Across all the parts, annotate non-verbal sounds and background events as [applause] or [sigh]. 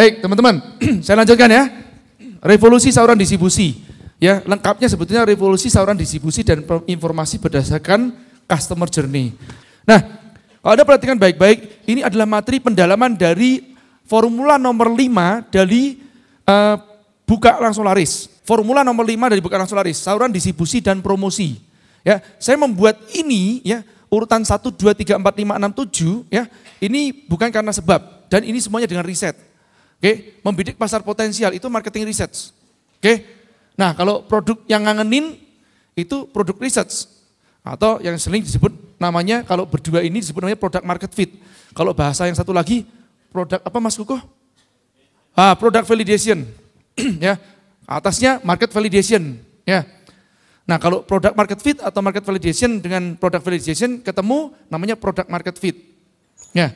Baik, teman-teman, [clears throat] saya lanjutkan ya. Revolusi saluran distribusi. Ya, lengkapnya sebetulnya revolusi saluran distribusi dan informasi berdasarkan customer journey. Nah, kalau Anda perhatikan baik-baik, ini adalah materi pendalaman dari formula nomor 5 dari uh, buka langsung laris. Formula nomor 5 dari buka langsung laris, saluran distribusi dan promosi. Ya, saya membuat ini ya urutan 1 2 3 4 5 6 7 ya. Ini bukan karena sebab dan ini semuanya dengan riset Oke, membidik pasar potensial itu marketing research. Oke. Nah, kalau produk yang ngangenin itu produk research atau yang sering disebut namanya kalau berdua ini disebut namanya product market fit. Kalau bahasa yang satu lagi produk apa Mas Kuko? Ah, product validation. [clears throat] ya. Atasnya market validation, ya. Nah, kalau product market fit atau market validation dengan product validation ketemu namanya product market fit. Ya.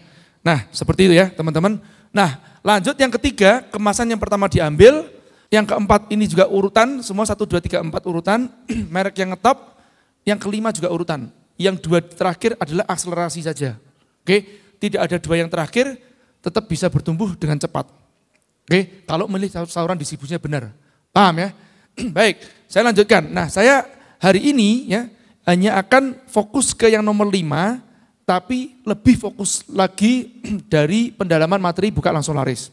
Nah, seperti itu ya, teman-teman. Nah, Lanjut yang ketiga, kemasan yang pertama diambil, yang keempat ini juga urutan, semua satu, dua, tiga, empat urutan, [clears throat] merek yang ngetop, yang kelima juga urutan. Yang dua terakhir adalah akselerasi saja. Oke, tidak ada dua yang terakhir, tetap bisa bertumbuh dengan cepat. Oke, kalau memilih saluran distribusinya benar. Paham ya? [clears throat] Baik, saya lanjutkan. Nah, saya hari ini ya hanya akan fokus ke yang nomor lima, tapi lebih fokus lagi [clears throat] dari pendalaman materi buka langsung laris.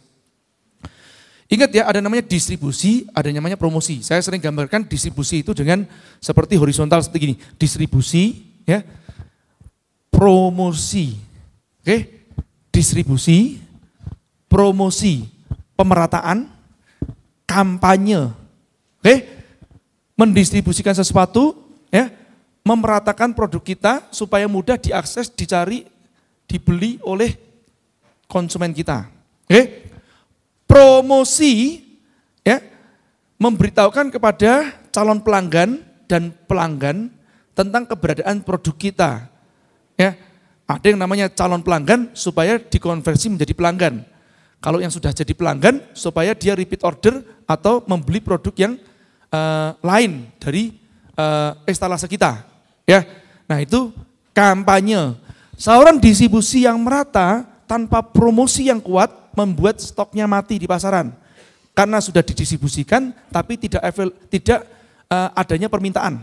Ingat ya, ada namanya distribusi, ada namanya promosi. Saya sering gambarkan distribusi itu dengan seperti horizontal seperti ini. Distribusi, ya, promosi, oke, distribusi, promosi, pemerataan, kampanye, oke, mendistribusikan sesuatu, ya, memeratakan produk kita supaya mudah diakses, dicari, dibeli oleh konsumen kita. Oke? Promosi ya memberitahukan kepada calon pelanggan dan pelanggan tentang keberadaan produk kita. Ya, ada yang namanya calon pelanggan supaya dikonversi menjadi pelanggan. Kalau yang sudah jadi pelanggan supaya dia repeat order atau membeli produk yang uh, lain dari uh, eh, instalasi kita. Ya, nah itu kampanye. Seorang distribusi yang merata tanpa promosi yang kuat membuat stoknya mati di pasaran. Karena sudah didistribusikan tapi tidak tidak uh, adanya permintaan.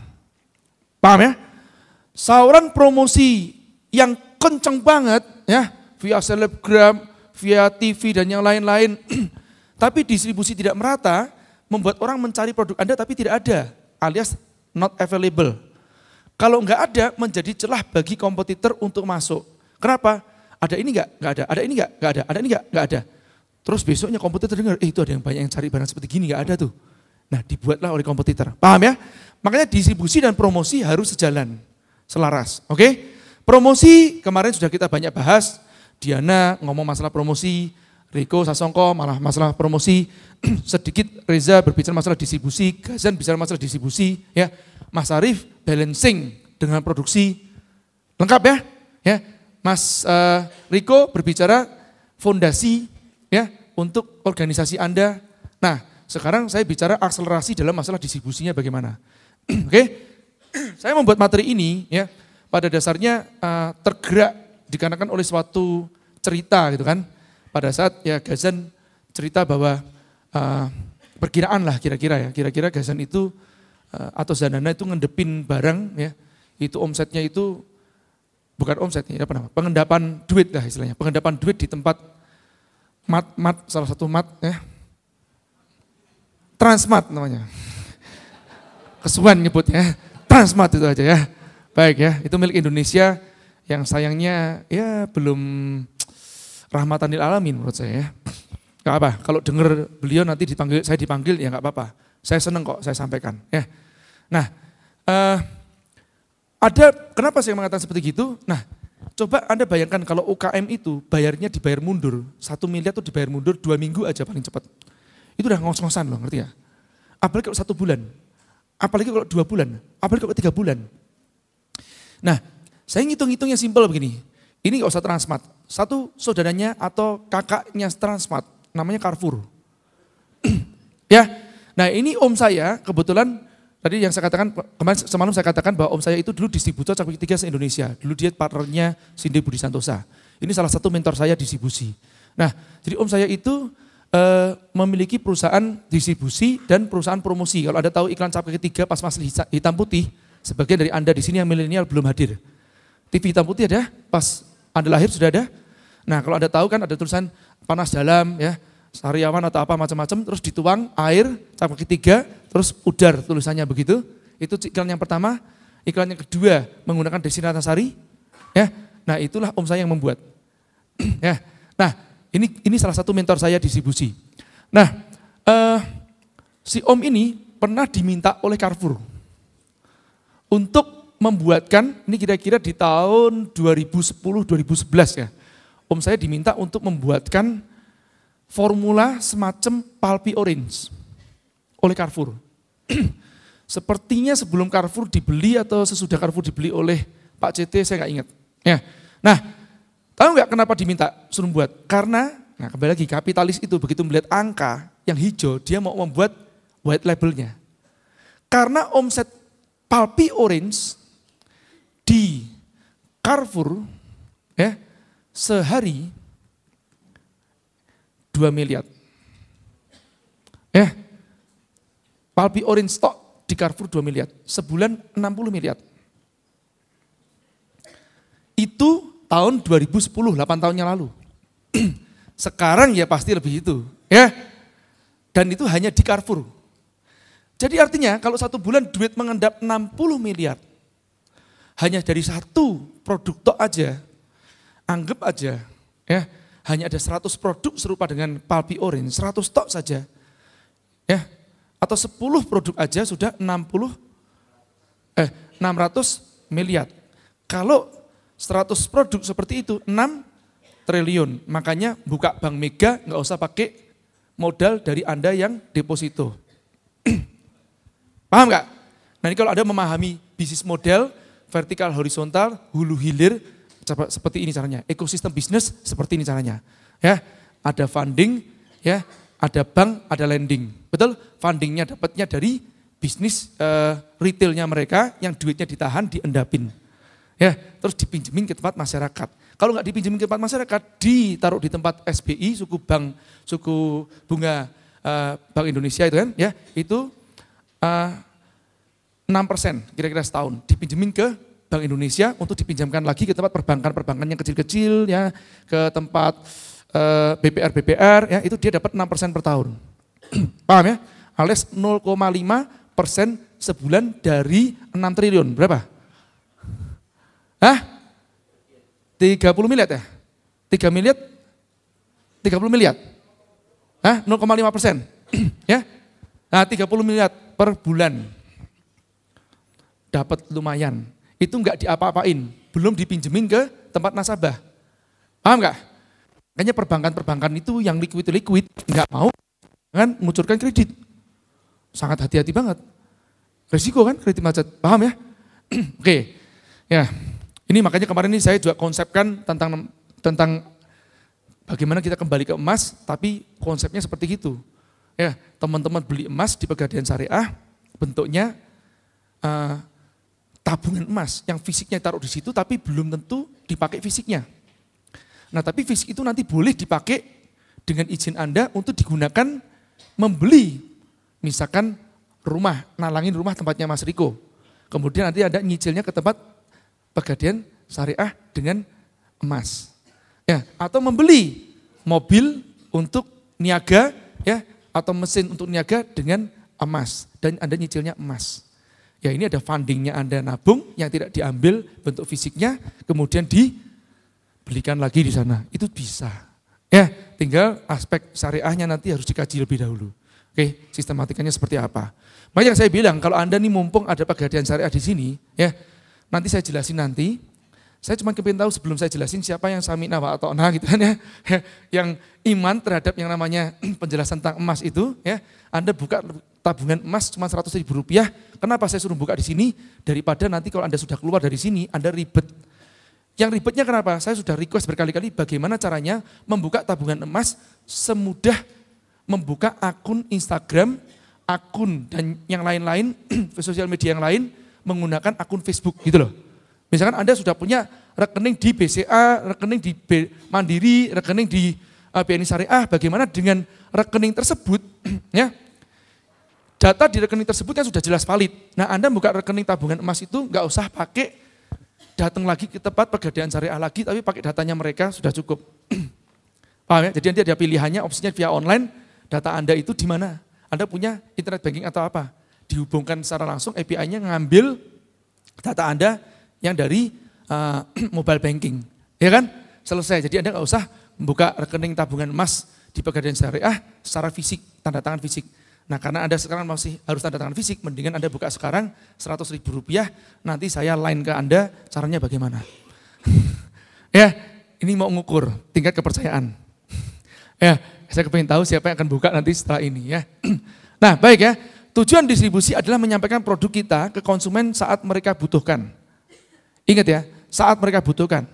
Paham ya? Seorang promosi yang kenceng banget ya, via selebgram, via TV dan yang lain-lain. [clears throat] tapi distribusi tidak merata membuat orang mencari produk Anda tapi tidak ada, alias not available. Kalau nggak ada, menjadi celah bagi kompetitor untuk masuk. Kenapa? Ada ini nggak? Nggak ada. Ada ini nggak? Nggak ada. Ada ini nggak? Nggak ada. Terus besoknya kompetitor dengar, eh itu ada yang banyak yang cari barang seperti gini, nggak ada tuh. Nah dibuatlah oleh kompetitor. Paham ya? Makanya distribusi dan promosi harus sejalan, selaras. Oke? Okay? Promosi kemarin sudah kita banyak bahas. Diana ngomong masalah promosi, Riko Sasongko malah masalah promosi, [clears throat] sedikit Reza berbicara masalah distribusi, Gazan bicara masalah distribusi, ya. Mas Arif balancing dengan produksi lengkap ya. Ya, Mas uh, Riko berbicara fondasi ya untuk organisasi Anda. Nah, sekarang saya bicara akselerasi dalam masalah distribusinya bagaimana. [clears throat] Oke. Okay? saya membuat materi ini ya pada dasarnya uh, tergerak dikarenakan oleh suatu cerita gitu kan. Pada saat ya Gazan cerita bahwa uh, perkiraan lah kira-kira ya, kira-kira Gazan itu Eh, atau Zanana itu ngedepin barang ya itu omsetnya itu bukan omsetnya ya apa namanya pengendapan duit lah istilahnya pengendapan duit di tempat mat mat salah satu mat ya transmat namanya kesuwan nyebutnya ya. transmat itu aja ya baik ya itu milik Indonesia yang sayangnya ya belum rahmatanil alamin menurut saya ya Gak apa kalau dengar beliau nanti dipanggil saya dipanggil ya nggak apa-apa saya senang kok saya sampaikan. Ya. Nah, uh, ada kenapa saya mengatakan seperti itu? Nah, coba Anda bayangkan kalau UKM itu bayarnya dibayar mundur. Satu miliar itu dibayar mundur dua minggu aja paling cepat. Itu udah ngos-ngosan loh, ngerti ya? Apalagi kalau satu bulan. Apalagi kalau dua bulan. Apalagi kalau tiga bulan. Nah, saya ngitung-ngitungnya simpel begini. Ini gak usah transmat. Satu saudaranya atau kakaknya transmat, Namanya Carrefour. [clears throat] ya, Nah ini om saya kebetulan tadi yang saya katakan kemarin semalam saya katakan bahwa om saya itu dulu distributor cabai tiga se Indonesia. Dulu dia partnernya Cindy Budi Santosa. Ini salah satu mentor saya distribusi. Nah jadi om saya itu eh, memiliki perusahaan distribusi dan perusahaan promosi. Kalau ada tahu iklan cabai ketiga pas masih hitam putih, sebagian dari Anda di sini yang milenial belum hadir. TV hitam putih ada, pas Anda lahir sudah ada. Nah kalau Anda tahu kan ada tulisan panas dalam ya, sariawan atau apa macam-macam, terus dituang air, cap ketiga, terus pudar tulisannya begitu. Itu iklan yang pertama, iklan yang kedua menggunakan Desi Natasari. Ya, nah itulah om saya yang membuat. [clears throat] ya, nah ini ini salah satu mentor saya distribusi. Nah, eh, si om ini pernah diminta oleh Carrefour untuk membuatkan ini kira-kira di tahun 2010 2011 ya. Om saya diminta untuk membuatkan formula semacam palpi orange oleh Carrefour. [clears throat] Sepertinya sebelum Carrefour dibeli atau sesudah Carrefour dibeli oleh Pak CT, saya nggak ingat. Ya. Nah, tahu nggak kenapa diminta suruh buat? Karena, nah kembali lagi, kapitalis itu begitu melihat angka yang hijau, dia mau membuat white labelnya. Karena omset palpi orange di Carrefour ya, sehari 2 miliar. Eh, Palpi Orange Stock di Carrefour 2 miliar. Sebulan 60 miliar. Itu tahun 2010, 8 tahun yang lalu. [clears throat] Sekarang ya pasti lebih itu. ya. Dan itu hanya di Carrefour. Jadi artinya kalau satu bulan duit mengendap 60 miliar, hanya dari satu produk tok aja, anggap aja, ya hanya ada 100 produk serupa dengan Palpi Orange, 100 tok saja. Ya. Atau 10 produk aja sudah 60 eh 600 miliar. Kalau 100 produk seperti itu 6 triliun. Makanya buka Bank Mega nggak usah pakai modal dari Anda yang deposito. [clears throat] Paham nggak? Nah ini kalau ada memahami bisnis model, vertikal horizontal, hulu hilir, seperti ini caranya. Ekosistem bisnis seperti ini caranya. Ya, ada funding, ya, ada bank, ada lending. Betul? Fundingnya dapatnya dari bisnis uh, retailnya mereka yang duitnya ditahan diendapin. Ya, terus dipinjemin ke tempat masyarakat. Kalau nggak dipinjemin ke tempat masyarakat, ditaruh di tempat SBI, suku bank, suku bunga uh, Bank Indonesia itu kan, ya, itu uh, eh, 6% kira-kira setahun dipinjemin ke Bank Indonesia untuk dipinjamkan lagi ke tempat perbankan-perbankan yang kecil-kecil ya, ke tempat eh, BPR-BPR ya, itu dia dapat 6% per tahun. [clears throat] Paham ya? Alias 0,5 persen sebulan dari 6 triliun. Berapa? Hah? 30 miliar ya? 3 miliar? 30 miliar? Hah? 0,5 persen? [clears throat] ya? Nah 30 miliar per bulan. Dapat lumayan itu nggak diapa-apain, belum dipinjemin ke tempat nasabah. Paham nggak? Makanya perbankan-perbankan itu yang liquid-liquid nggak mau kan mengucurkan kredit. Sangat hati-hati banget. Risiko kan kredit macet, paham ya? [clears throat] Oke, ya. Ini makanya kemarin ini saya juga konsepkan tentang tentang bagaimana kita kembali ke emas, tapi konsepnya seperti itu. Ya, teman-teman beli emas di pegadaian syariah, bentuknya uh, tabungan emas yang fisiknya taruh di situ tapi belum tentu dipakai fisiknya. Nah tapi fisik itu nanti boleh dipakai dengan izin Anda untuk digunakan membeli misalkan rumah, nalangin rumah tempatnya Mas Riko. Kemudian nanti ada nyicilnya ke tempat pegadian syariah dengan emas. Ya, atau membeli mobil untuk niaga ya atau mesin untuk niaga dengan emas dan Anda nyicilnya emas. Ya ini ada fundingnya Anda nabung yang tidak diambil bentuk fisiknya, kemudian dibelikan lagi di sana. Itu bisa. Ya, tinggal aspek syariahnya nanti harus dikaji lebih dahulu. Oke, sistematikanya seperti apa. banyak saya bilang kalau Anda nih mumpung ada pegadaian syariah di sini, ya nanti saya jelasin nanti. Saya cuma kepingin tahu sebelum saya jelasin siapa yang sami nawa atau nah gitu kan ya. [laughs] Yang iman terhadap yang namanya [clears throat] penjelasan tentang emas itu ya. Anda buka tabungan emas cuma 100 ribu rupiah, kenapa saya suruh buka di sini? Daripada nanti kalau Anda sudah keluar dari sini, Anda ribet. Yang ribetnya kenapa? Saya sudah request berkali-kali bagaimana caranya membuka tabungan emas semudah membuka akun Instagram, akun dan yang lain-lain, [clears throat] sosial media yang lain, menggunakan akun Facebook gitu loh. Misalkan Anda sudah punya rekening di BCA, rekening di Mandiri, rekening di eh, BNI Syariah, bagaimana dengan rekening tersebut [clears throat] ya data di rekening tersebut yang sudah jelas valid. Nah Anda buka rekening tabungan emas itu nggak usah pakai datang lagi ke tempat pegadaian syariah lagi, tapi pakai datanya mereka sudah cukup. [clears throat] Paham ya? Jadi nanti ada pilihannya, opsinya via online, data Anda itu di mana? Anda punya internet banking atau apa? Dihubungkan secara langsung, API-nya ngambil data Anda yang dari uh, [clears throat] mobile banking. Ya kan? Selesai. Jadi Anda nggak usah membuka rekening tabungan emas di pegadaian syariah secara fisik, tanda tangan fisik. Nah karena Anda sekarang masih harus tanda tangan fisik, mendingan Anda buka sekarang 100 ribu rupiah, nanti saya line ke Anda caranya bagaimana. [laughs] ya, ini mau ngukur tingkat kepercayaan. [laughs] ya, saya kepengen tahu siapa yang akan buka nanti setelah ini ya. [clears throat] nah baik ya, tujuan distribusi adalah menyampaikan produk kita ke konsumen saat mereka butuhkan. Ingat ya, saat mereka butuhkan.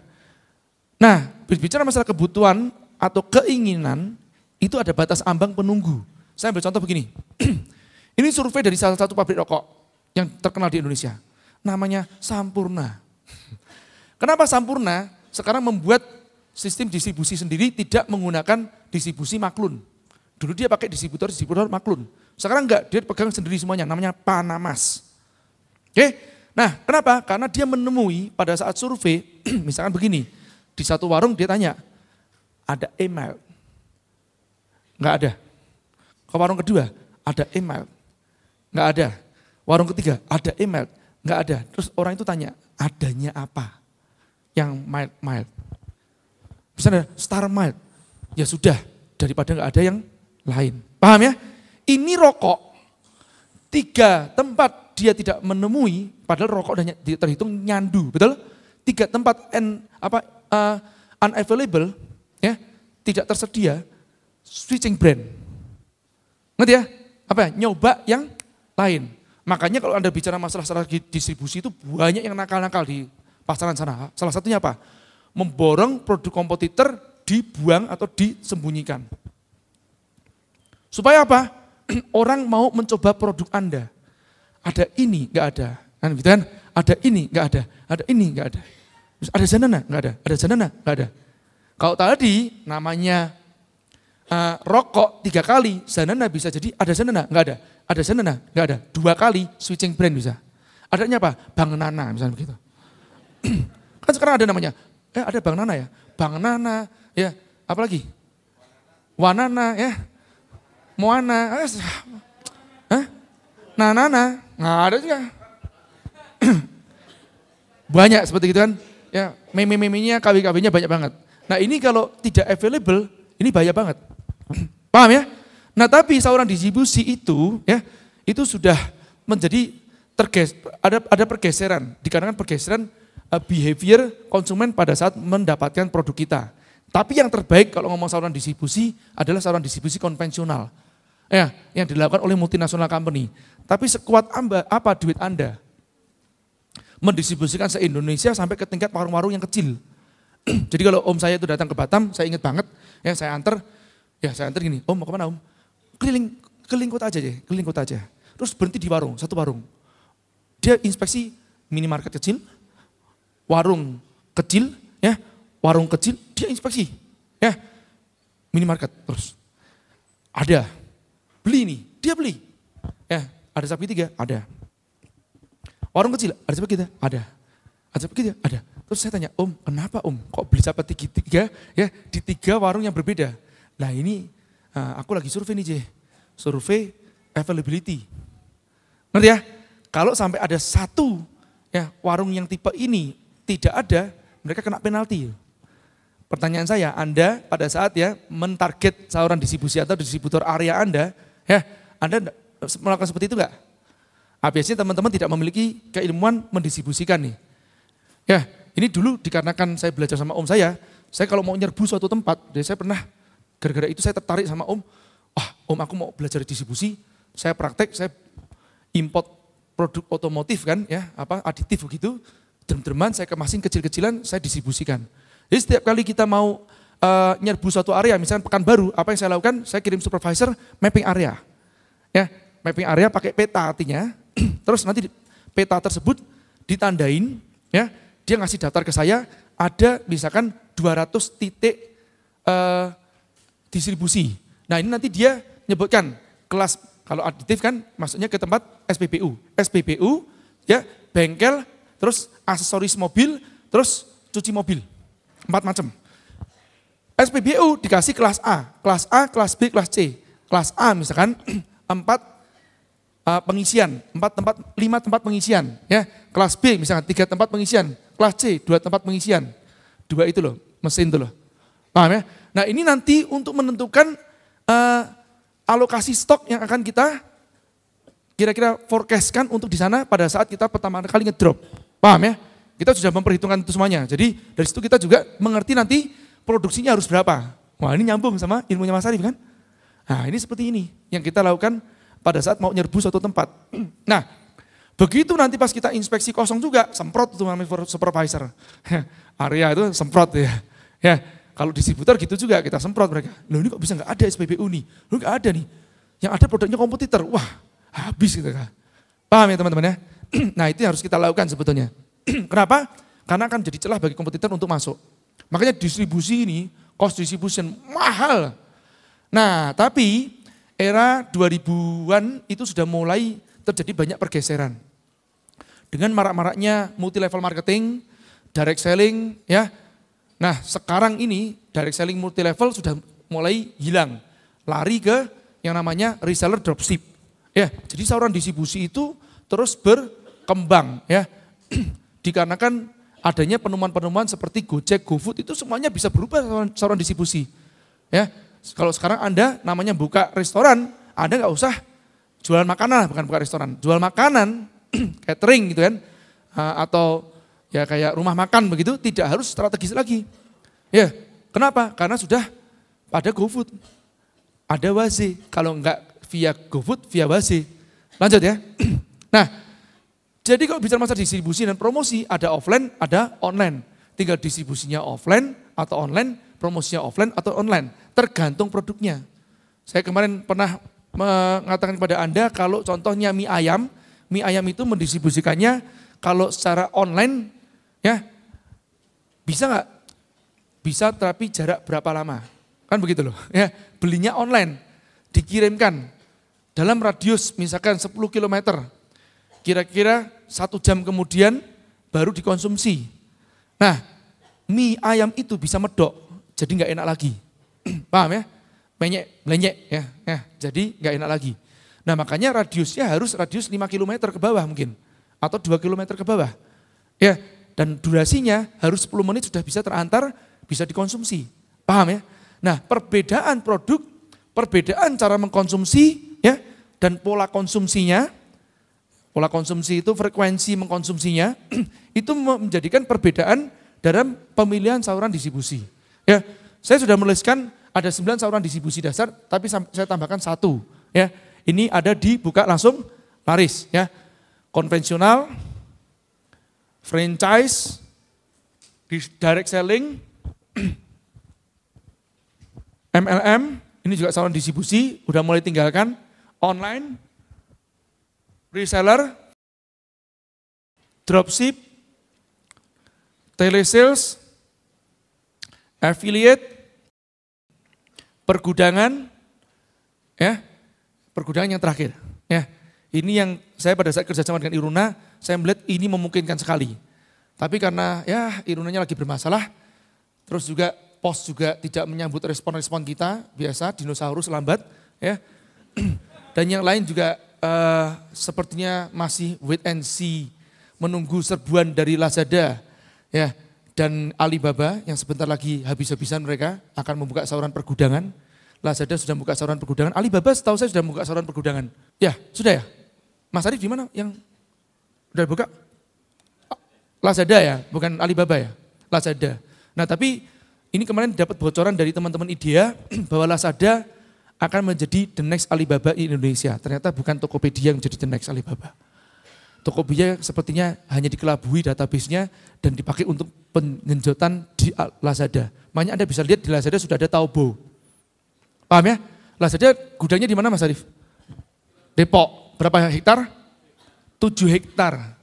Nah, bicara masalah kebutuhan atau keinginan, itu ada batas ambang penunggu. Saya ambil contoh begini. [clears throat] Ini survei dari salah satu pabrik rokok yang terkenal di Indonesia. Namanya Sampurna. [laughs] Kenapa Sampurna sekarang membuat sistem distribusi sendiri tidak menggunakan distribusi maklun. Dulu dia pakai distributor, distributor maklun. Sekarang enggak, dia pegang sendiri semuanya, namanya Panamas. Oke, nah kenapa? Karena dia menemui pada saat survei, [clears throat] misalkan begini, di satu warung dia tanya, ada email? Enggak ada. Ke warung kedua ada email, nggak ada. Warung ketiga ada email, nggak ada. Terus orang itu tanya, adanya apa? Yang mild-mild. Misalnya star mild, ya sudah daripada nggak ada yang lain. Paham ya? Ini rokok, tiga tempat dia tidak menemui, padahal rokok dan terhitung nyandu, betul? Tiga tempat and, apa, uh, unavailable, ya, tidak tersedia, switching brand Ngerti ya? Apa ya? Nyoba yang lain. Makanya kalau Anda bicara masalah strategi distribusi itu banyak yang nakal-nakal di pasaran sana. Salah satunya apa? Memborong produk kompetitor dibuang atau disembunyikan. Supaya apa? [clears throat] Orang mau mencoba produk Anda. Ada ini, enggak ada. Kan gitu kan? Ada ini, enggak ada. Ada ini, enggak ada. ada sana enggak ada. Ada sana enggak ada. Kalau tadi namanya uh, rokok tiga kali, zanana bisa jadi ada zanana, enggak ada. Ada zanana, enggak ada. Dua kali switching brand bisa. Adanya apa? Bang Nana misalnya begitu. [clears throat] kan sekarang ada namanya. Eh ada Bang Nana ya. Bang Nana, ya apalagi? Wanana ya. Moana. Eh, Hah? Eh? Nanana. Nggak ada juga. [clears throat] banyak seperti itu kan. Ya, meme meme nya kawi-kawinya banyak banget. Nah ini kalau tidak available, ini bahaya banget. Paham ya? Nah tapi seorang distribusi itu ya itu sudah menjadi terges ada ada pergeseran dikarenakan pergeseran uh, behavior konsumen pada saat mendapatkan produk kita. Tapi yang terbaik kalau ngomong saluran distribusi adalah saluran distribusi konvensional. Ya, yang dilakukan oleh multinasional company. Tapi sekuat amba, apa duit Anda? Mendistribusikan se-Indonesia sampai ke tingkat warung-warung yang kecil. [clears throat] Jadi kalau om saya itu datang ke Batam, saya ingat banget, ya saya antar, Ya saya antar gini, om mau kemana om? Keliling, keliling kota aja ya, keliling kota aja. Terus berhenti di warung, satu warung. Dia inspeksi minimarket kecil, warung kecil, ya warung kecil, dia inspeksi. Ya, minimarket terus. Ada, beli nih, dia beli. Ya, ada sapi tiga, ada. Warung kecil, ada sapi kita, ada. Ada sapi kita, ada. Terus saya tanya, om kenapa om kok beli sapi tiga ya, di tiga warung yang berbeda? nah ini eh, aku lagi survei nih J, survei availability. Ngerti ya? Kalau sampai ada satu ya warung yang tipe ini tidak ada, mereka kena penalti. Pertanyaan saya, Anda pada saat ya mentarget saluran distribusi atau distributor area Anda, ya Anda melakukan seperti itu enggak? Habisnya ah, teman-teman tidak memiliki keilmuan mendistribusikan nih. Ya, ini dulu dikarenakan saya belajar sama om saya, saya kalau mau nyerbu suatu tempat, ya, saya pernah Gara-gara itu saya tertarik sama om, ah om aku mau belajar distribusi, saya praktek, saya import produk otomotif kan, ya apa aditif begitu, derm-derman saya kemasin kecil-kecilan, saya distribusikan. Jadi setiap kali kita mau uh, nyerbu suatu area, misalnya pekan baru, apa yang saya lakukan? Saya kirim supervisor mapping area. Ya, mapping area pakai peta artinya. [clears throat] Terus nanti peta tersebut ditandain, ya, dia ngasih daftar ke saya ada misalkan 200 titik uh, distribusi. Nah ini nanti dia menyebutkan kelas kalau aditif kan maksudnya ke tempat SPBU. SPBU ya bengkel, terus aksesoris mobil, terus cuci mobil. Empat macam. SPBU dikasih kelas A, kelas A, kelas B, kelas C. Kelas A misalkan [clears throat] empat eh, pengisian, empat tempat, lima tempat pengisian. Ya, kelas B misalkan tiga tempat pengisian, kelas C dua tempat pengisian. Dua itu loh, mesin itu loh. Paham ya? Nah ini nanti untuk menentukan uh, alokasi stok yang akan kita kira-kira forecastkan untuk di sana pada saat kita pertama kali ngedrop. Paham ya? Kita sudah memperhitungkan itu semuanya. Jadi dari situ kita juga mengerti nanti produksinya harus berapa. Wah ini nyambung sama ilmunya Mas arief kan? Nah ini seperti ini yang kita lakukan pada saat mau nyerbu suatu tempat. Nah begitu nanti pas kita inspeksi kosong juga semprot tuh supervisor. [laughs] Area itu semprot ya. Ya, kalau distributor gitu juga kita semprot mereka. Loh ini kok bisa nggak ada SPBU nih? Loh nggak ada nih. Yang ada produknya kompetitor. Wah habis gitu kan. Paham ya teman-teman ya? [clears throat] nah itu yang harus kita lakukan sebetulnya. [clears throat] Kenapa? Karena akan jadi celah bagi kompetitor untuk masuk. Makanya distribusi ini, cost distribution mahal. Nah tapi era 2000-an itu sudah mulai terjadi banyak pergeseran. Dengan marak-maraknya multi level marketing, direct selling, ya Nah sekarang ini direct selling multi level sudah mulai hilang. Lari ke yang namanya reseller dropship. Ya, jadi saluran distribusi itu terus berkembang ya. [clears throat] Dikarenakan adanya penemuan-penemuan seperti Gojek, GoFood itu semuanya bisa berubah saluran distribusi. Ya, kalau sekarang Anda namanya buka restoran, Anda nggak usah jualan makanan, bukan buka restoran. Jual makanan, [clears throat] catering gitu kan, eh, atau ya kayak rumah makan begitu tidak harus strategis lagi. Ya, kenapa? Karena sudah pada GoFood. Ada Waze, kalau enggak via GoFood, via Waze. Lanjut ya. [clears throat] nah, jadi kalau bicara masalah distribusi dan promosi, ada offline, ada online. Tinggal distribusinya offline atau online, promosinya offline atau online. Tergantung produknya. Saya kemarin pernah mengatakan kepada Anda kalau contohnya mie ayam, mie ayam itu mendistribusikannya kalau secara online Ya, bisa nggak? Bisa terapi jarak berapa lama? Kan begitu loh. [laughs] Ya, belinya online, dikirimkan dalam radius misalkan 10 km. Kira-kira satu jam kemudian baru dikonsumsi. Nah, mie ayam itu bisa medok, jadi nggak enak lagi. [clears throat] Paham ya? Menyek, melenyek ya, ya. Jadi nggak enak lagi. Nah makanya radiusnya harus radius 5 km ke bawah mungkin. Atau 2 km ke bawah. Ya, dan durasinya harus 10 menit sudah bisa terantar, bisa dikonsumsi. Paham ya? Nah perbedaan produk, perbedaan cara mengkonsumsi ya dan pola konsumsinya, pola konsumsi itu frekuensi mengkonsumsinya, [clears throat] itu menjadikan perbedaan dalam pemilihan saluran distribusi. Ya, saya sudah menuliskan ada 9 saluran distribusi dasar, tapi saya tambahkan satu. Ya, ini ada di buka langsung Paris. Ya, konvensional, franchise, di direct selling, MLM, [clears throat] ini juga saluran distribusi, udah mulai tinggalkan, online, reseller, dropship, telesales, affiliate, pergudangan, ya, pergudangan yang terakhir, ya. Ini yang saya pada saat kerjasama dengan Iruna, saya melihat ini memungkinkan sekali. Tapi karena ya irunanya lagi bermasalah, terus juga pos juga tidak menyambut respon-respon kita, biasa dinosaurus lambat, ya. [clears throat] Dan yang lain juga uh, sepertinya masih wait and see, menunggu serbuan dari Lazada, ya. Dan Alibaba yang sebentar lagi habis-habisan mereka akan membuka saluran pergudangan. Lazada sudah buka saluran pergudangan, Alibaba setahu saya sudah buka saluran pergudangan. Ya, sudah ya. Mas Arif gimana yang Udah buka? Oh, Lazada ya, bukan Alibaba ya. Lazada. Nah tapi ini kemarin dapat bocoran dari teman-teman IDEA [clears throat] bahwa Lazada akan menjadi the next Alibaba di Indonesia. Ternyata bukan Tokopedia yang menjadi the next Alibaba. Tokopedia sepertinya hanya dikelabui database-nya dan dipakai untuk pengenjotan di Lazada. Makanya Anda bisa lihat di Lazada sudah ada Taobao. Paham ya? Lazada gudangnya di mana Mas Arif? Depok. Berapa hektar? 7 hektar.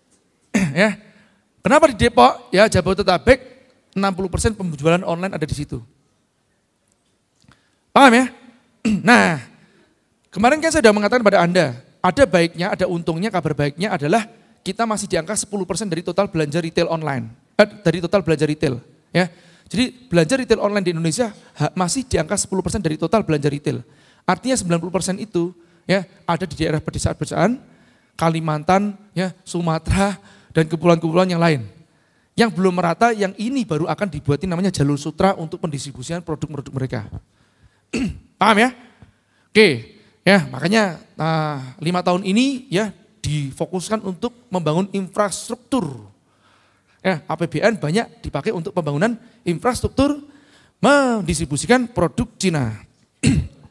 [clears throat] ya. Kenapa di Depok? Ya, Jabodetabek 60% penjualan online ada di situ. Paham ya? [clears throat] nah, kemarin kan saya sudah mengatakan pada Anda, ada baiknya, ada untungnya, kabar baiknya adalah kita masih di angka 10% dari total belanja retail online. Eh, dari total belanja retail, ya. Jadi belanja retail online di Indonesia masih di angka 10% dari total belanja retail. Artinya 90% itu ya ada di daerah pedesaan-pedesaan, Kalimantan, ya, Sumatera, dan kepulauan-kepulauan yang lain. Yang belum merata, yang ini baru akan dibuatin namanya jalur sutra untuk pendistribusian produk-produk mereka. [clears throat] Paham ya? Oke, ya makanya nah, lima tahun ini ya difokuskan untuk membangun infrastruktur. Ya, APBN banyak dipakai untuk pembangunan infrastruktur mendistribusikan produk Cina. [clears throat]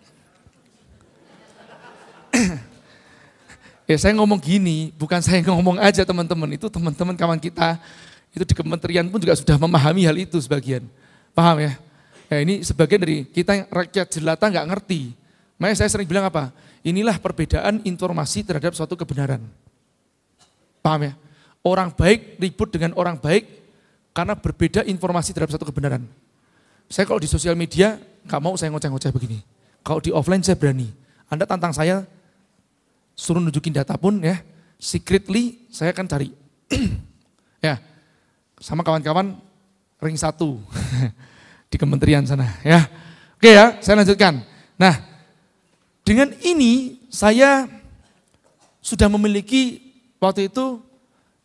Ya saya ngomong gini, bukan saya ngomong aja teman-teman, itu teman-teman kawan kita, itu di kementerian pun juga sudah memahami hal itu sebagian. Paham ya? ya ini sebagian dari kita rakyat jelata nggak ngerti. Makanya saya sering bilang apa? Inilah perbedaan informasi terhadap suatu kebenaran. Paham ya? Orang baik ribut dengan orang baik karena berbeda informasi terhadap satu kebenaran. Saya kalau di sosial media nggak mau saya ngoceh-ngoceh begini. Kalau di offline saya berani. Anda tantang saya suruh nunjukin data pun ya, secretly saya akan cari. [clears throat] ya, sama kawan-kawan ring satu [laughs] di kementerian sana ya. Oke ya, saya lanjutkan. Nah, dengan ini saya sudah memiliki waktu itu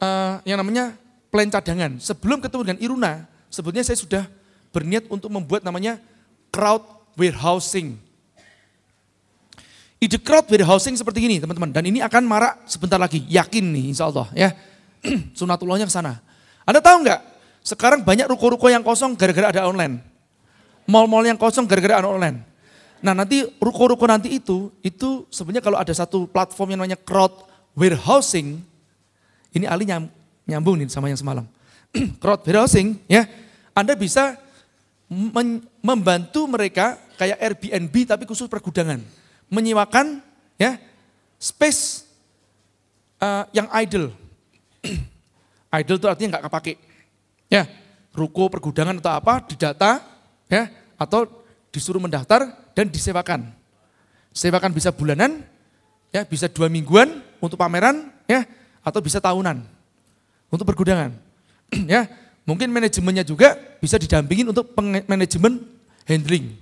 uh, yang namanya plan cadangan. Sebelum ketemu dengan Iruna, sebetulnya saya sudah berniat untuk membuat namanya crowd warehousing. Ide crowd warehousing seperti ini teman-teman. Dan ini akan marak sebentar lagi. Yakin nih insya Allah ya. [clears throat] Sunatullahnya ke sana. Anda tahu nggak? Sekarang banyak ruko-ruko yang kosong gara-gara ada online. Mall-mall yang kosong gara-gara ada online. Nah nanti ruko-ruko nanti itu, itu sebenarnya kalau ada satu platform yang namanya crowd warehousing, ini Ali nyam, nyambung nih sama yang semalam. [clears throat] crowd warehousing ya, Anda bisa membantu mereka kayak Airbnb tapi khusus pergudangan menyewakan ya space uh, yang idle. [clears throat] idle itu artinya nggak kepake. Ya, ruko pergudangan atau apa didata ya atau disuruh mendaftar dan disewakan. Sewakan bisa bulanan, ya bisa dua mingguan untuk pameran, ya atau bisa tahunan untuk pergudangan. [clears throat] ya, mungkin manajemennya juga bisa didampingin untuk manajemen handling,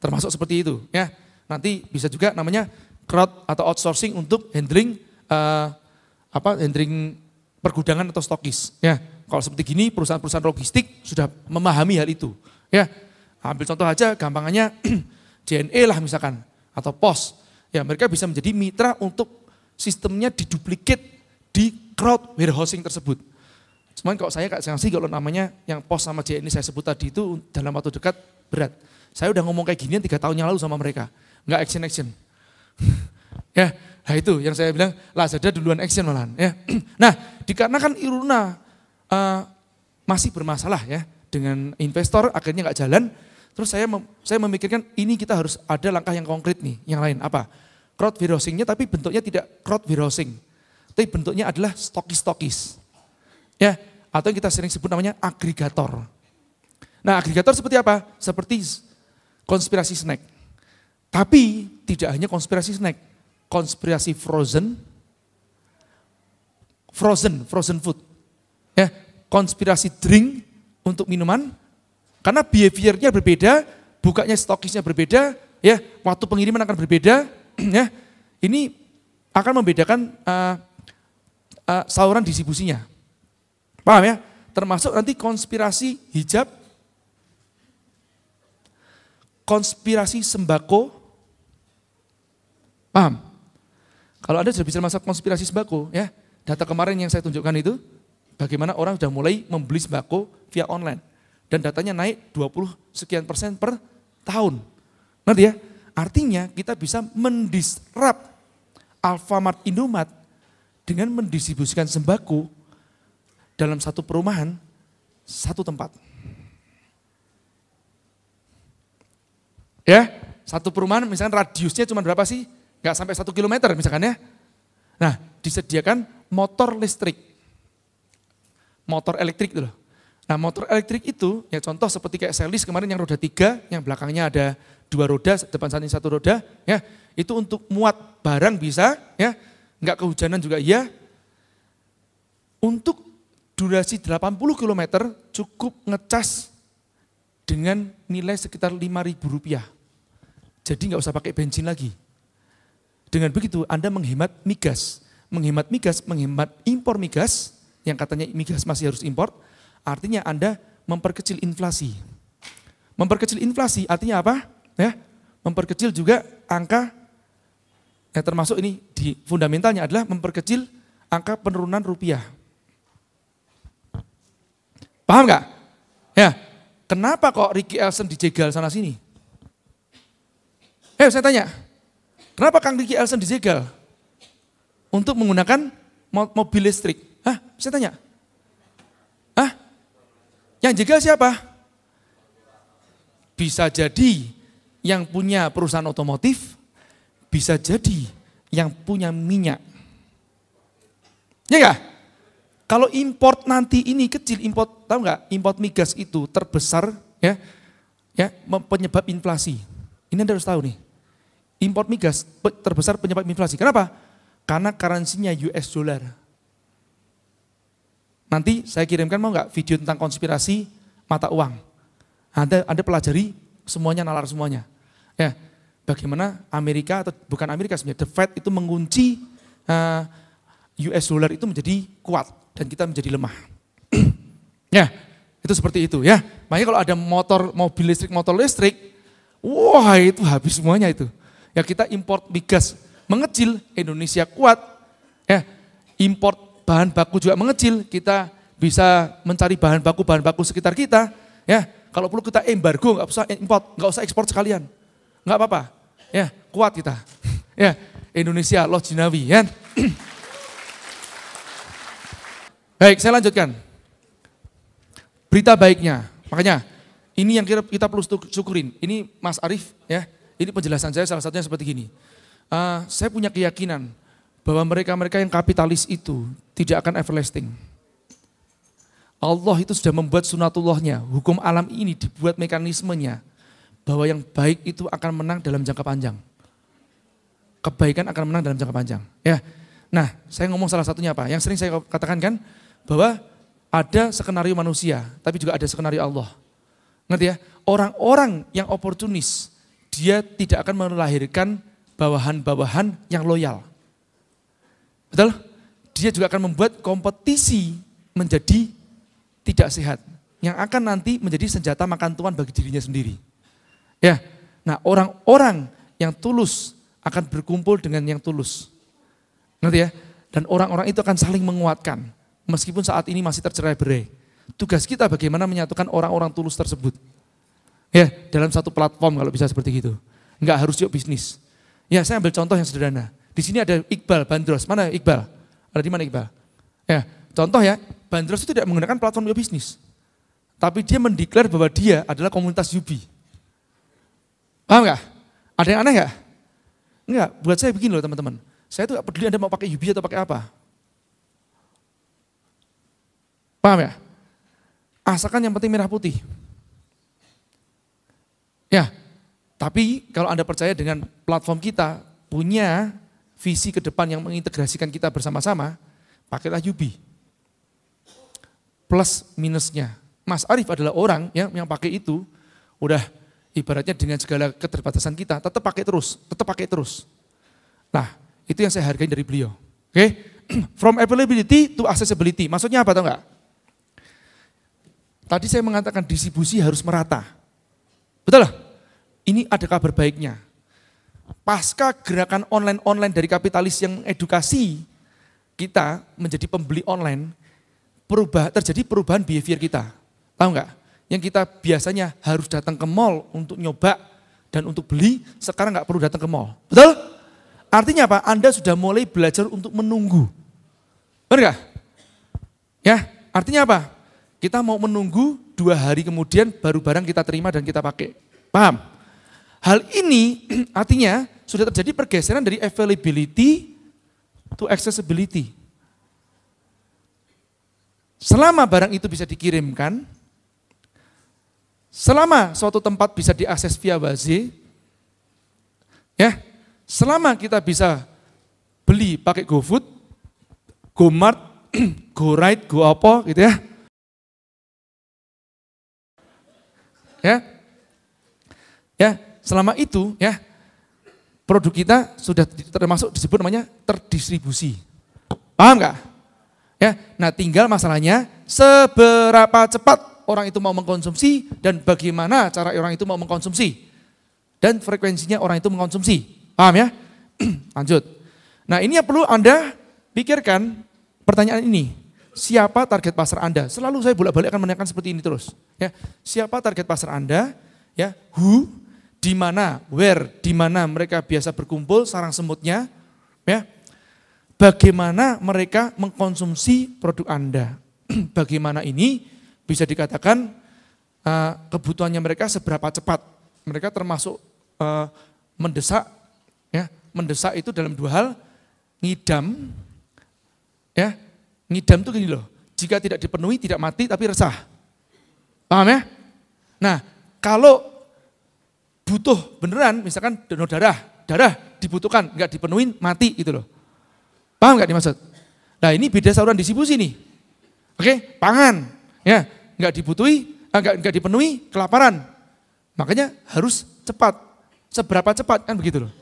termasuk seperti itu. Ya, Nanti bisa juga namanya crowd atau outsourcing untuk handling uh, apa handling pergudangan atau stokis. Ya, kalau seperti gini perusahaan-perusahaan logistik sudah memahami hal itu. Ya, ambil contoh aja gampangannya [clears throat] JNE lah misalkan atau pos. Ya, mereka bisa menjadi mitra untuk sistemnya diduplikat di crowd warehousing tersebut. Cuman kalau saya Kak sih kalau namanya yang pos sama JNE saya sebut tadi itu dalam waktu dekat berat. Saya udah ngomong kayak gini tiga tahun yang lalu sama mereka nggak action action. [laughs] ya, nah itu yang saya bilang Lazada duluan action malahan. Ya, [clears throat] nah dikarenakan Iruna uh, masih bermasalah ya dengan investor akhirnya nggak jalan. Terus saya mem saya memikirkan ini kita harus ada langkah yang konkret nih, yang lain apa? Crowd virusingnya tapi bentuknya tidak crowd virusing, tapi bentuknya adalah stokis-stokis. Ya, atau yang kita sering sebut namanya agregator. Nah, agregator seperti apa? Seperti konspirasi snack. Tapi tidak hanya konspirasi snack, konspirasi frozen, frozen, frozen food. Ya, konspirasi drink untuk minuman, karena behaviornya berbeda, bukanya stokisnya berbeda, ya waktu pengiriman akan berbeda, [clears throat] ya ini akan membedakan uh, uh, saluran distribusinya. Paham ya? Termasuk nanti konspirasi hijab, konspirasi sembako, Paham? Kalau Anda sudah bisa masak konspirasi sembako, ya data kemarin yang saya tunjukkan itu, bagaimana orang sudah mulai membeli sembako via online. Dan datanya naik 20 sekian persen per tahun. Ngerti ya? Artinya kita bisa mendisrupt Alfamart Indomart dengan mendistribusikan sembako dalam satu perumahan, satu tempat. Ya, satu perumahan misalnya radiusnya cuma berapa sih? nggak sampai satu kilometer misalkan ya. Nah, disediakan motor listrik. Motor elektrik dulu, loh. Nah, motor elektrik itu, ya contoh seperti kayak selis kemarin yang roda tiga, yang belakangnya ada dua roda, depan sana satu roda, ya itu untuk muat barang bisa, ya nggak kehujanan juga iya. Untuk durasi 80 km cukup ngecas dengan nilai sekitar 5.000 rupiah. Jadi nggak usah pakai bensin lagi. Dengan begitu Anda menghemat migas. Menghemat migas, menghemat impor migas, yang katanya migas masih harus impor, artinya Anda memperkecil inflasi. Memperkecil inflasi artinya apa? Ya, memperkecil juga angka ya termasuk ini di fundamentalnya adalah memperkecil angka penurunan rupiah. Paham nggak? Ya, kenapa kok Ricky Elson dijegal sana sini? hey, eh, saya tanya, Kenapa Kang Ricky Elson dijegal? Untuk menggunakan mobil listrik. Hah? Saya tanya. Hah? Yang jegal siapa? Bisa jadi yang punya perusahaan otomotif, bisa jadi yang punya minyak. Ya enggak? Kalau import nanti ini kecil, import tahu enggak? Import migas itu terbesar ya. Ya, penyebab inflasi. Ini Anda harus tahu nih. Import migas terbesar penyebab inflasi. Kenapa? Karena karansinya US dollar. Nanti saya kirimkan mau nggak video tentang konspirasi mata uang. Anda, Anda pelajari semuanya, nalar semuanya. Ya, bagaimana Amerika atau bukan Amerika sebenarnya, The Fed itu mengunci uh, eh, US dollar itu menjadi kuat dan kita menjadi lemah. [clears throat] ya, itu seperti itu ya. Makanya kalau ada motor mobil listrik, motor listrik, wah itu habis semuanya itu ya kita import migas mengecil, Indonesia kuat, ya import bahan baku juga mengecil, kita bisa mencari bahan baku bahan baku sekitar kita, ya kalau perlu kita embargo, nggak usah import, nggak usah ekspor sekalian, nggak apa-apa, ya kuat kita, [laughs] ya Indonesia loh jinawi, ya. [clears throat] Baik, saya lanjutkan. Berita baiknya, makanya ini yang kita, kita perlu syukurin. Ini Mas Arif ya, ini penjelasan saya salah satunya seperti gini. Uh, saya punya keyakinan bahwa mereka-mereka yang kapitalis itu tidak akan everlasting. Allah itu sudah membuat sunatullahnya, hukum alam ini dibuat mekanismenya bahwa yang baik itu akan menang dalam jangka panjang. Kebaikan akan menang dalam jangka panjang. Ya, nah saya ngomong salah satunya apa? Yang sering saya katakan kan bahwa ada skenario manusia, tapi juga ada skenario Allah. Ngerti ya? Orang-orang yang oportunis, dia tidak akan melahirkan bawahan-bawahan yang loyal. Betul? Dia juga akan membuat kompetisi menjadi tidak sehat. Yang akan nanti menjadi senjata makan tuan bagi dirinya sendiri. Ya, nah orang-orang yang tulus akan berkumpul dengan yang tulus. Ngerti ya? Dan orang-orang itu akan saling menguatkan. Meskipun saat ini masih tercerai berai. Tugas kita bagaimana menyatukan orang-orang tulus tersebut. Ya, dalam satu platform kalau bisa seperti itu, nggak harus yuk bisnis. Ya, saya ambil contoh yang sederhana. Di sini ada Iqbal Bandros. Mana Iqbal? Ada di mana Iqbal? Ya, contoh ya, Bandros itu tidak menggunakan platform yuk bisnis. Tapi dia mendeklar bahwa dia adalah komunitas Yubi. Paham nggak? Ada yang aneh nggak? Enggak, buat saya begini loh teman-teman. Saya tuh gak peduli Anda mau pakai Yubi atau pakai apa. Paham ya? Asalkan yang penting merah putih. Ya, tapi kalau Anda percaya dengan platform kita punya visi ke depan yang mengintegrasikan kita bersama-sama, pakailah Yubi. Plus minusnya. Mas Arief adalah orang yang, yang pakai itu, udah ibaratnya dengan segala keterbatasan kita, tetap pakai terus, tetap pakai terus. Nah, itu yang saya hargai dari beliau. Oke, okay? [clears throat] from availability to accessibility. Maksudnya apa tau enggak? Tadi saya mengatakan distribusi harus merata. Betul lah. Ini ada kabar baiknya. Pasca gerakan online-online dari kapitalis yang edukasi kita menjadi pembeli online, perubah, terjadi perubahan behavior kita. Tahu nggak? Yang kita biasanya harus datang ke mall untuk nyoba dan untuk beli, sekarang nggak perlu datang ke mall. Betul? Artinya apa? Anda sudah mulai belajar untuk menunggu. Benar nggak? Ya, artinya apa? Kita mau menunggu dua hari kemudian baru barang kita terima dan kita pakai. Paham? Hal ini [clears throat] artinya sudah terjadi pergeseran dari availability to accessibility. Selama barang itu bisa dikirimkan, selama suatu tempat bisa diakses via wazi, ya, selama kita bisa beli pakai GoFood, GoMart, [clears throat] GoRide, GoApo gitu ya, ya. Ya, selama itu ya produk kita sudah termasuk disebut namanya terdistribusi. Paham enggak? Ya, nah tinggal masalahnya seberapa cepat orang itu mau mengkonsumsi dan bagaimana cara orang itu mau mengkonsumsi dan frekuensinya orang itu mengkonsumsi. Paham ya? [clears throat] Lanjut. Nah, ini yang perlu Anda pikirkan pertanyaan ini. Siapa target pasar Anda? Selalu saya bolak-balik akan menanyakan seperti ini terus. Ya, siapa target pasar Anda? Ya, who, di mana, where, di mana mereka biasa berkumpul, sarang semutnya, ya. Bagaimana mereka mengkonsumsi produk Anda? [clears throat] Bagaimana ini bisa dikatakan uh, kebutuhannya mereka seberapa cepat? Mereka termasuk uh, mendesak, ya, mendesak itu dalam dua hal, ngidam, ya, Ngidam tuh gini loh, jika tidak dipenuhi tidak mati tapi resah. Paham ya? Nah, kalau butuh beneran misalkan donor darah, darah dibutuhkan, nggak dipenuhin mati gitu loh. Paham nggak dimaksud? Nah ini beda saluran distribusi nih. Oke, pangan ya nggak dibutuhi, eh, nggak nggak dipenuhi kelaparan. Makanya harus cepat. Seberapa cepat kan begitu loh.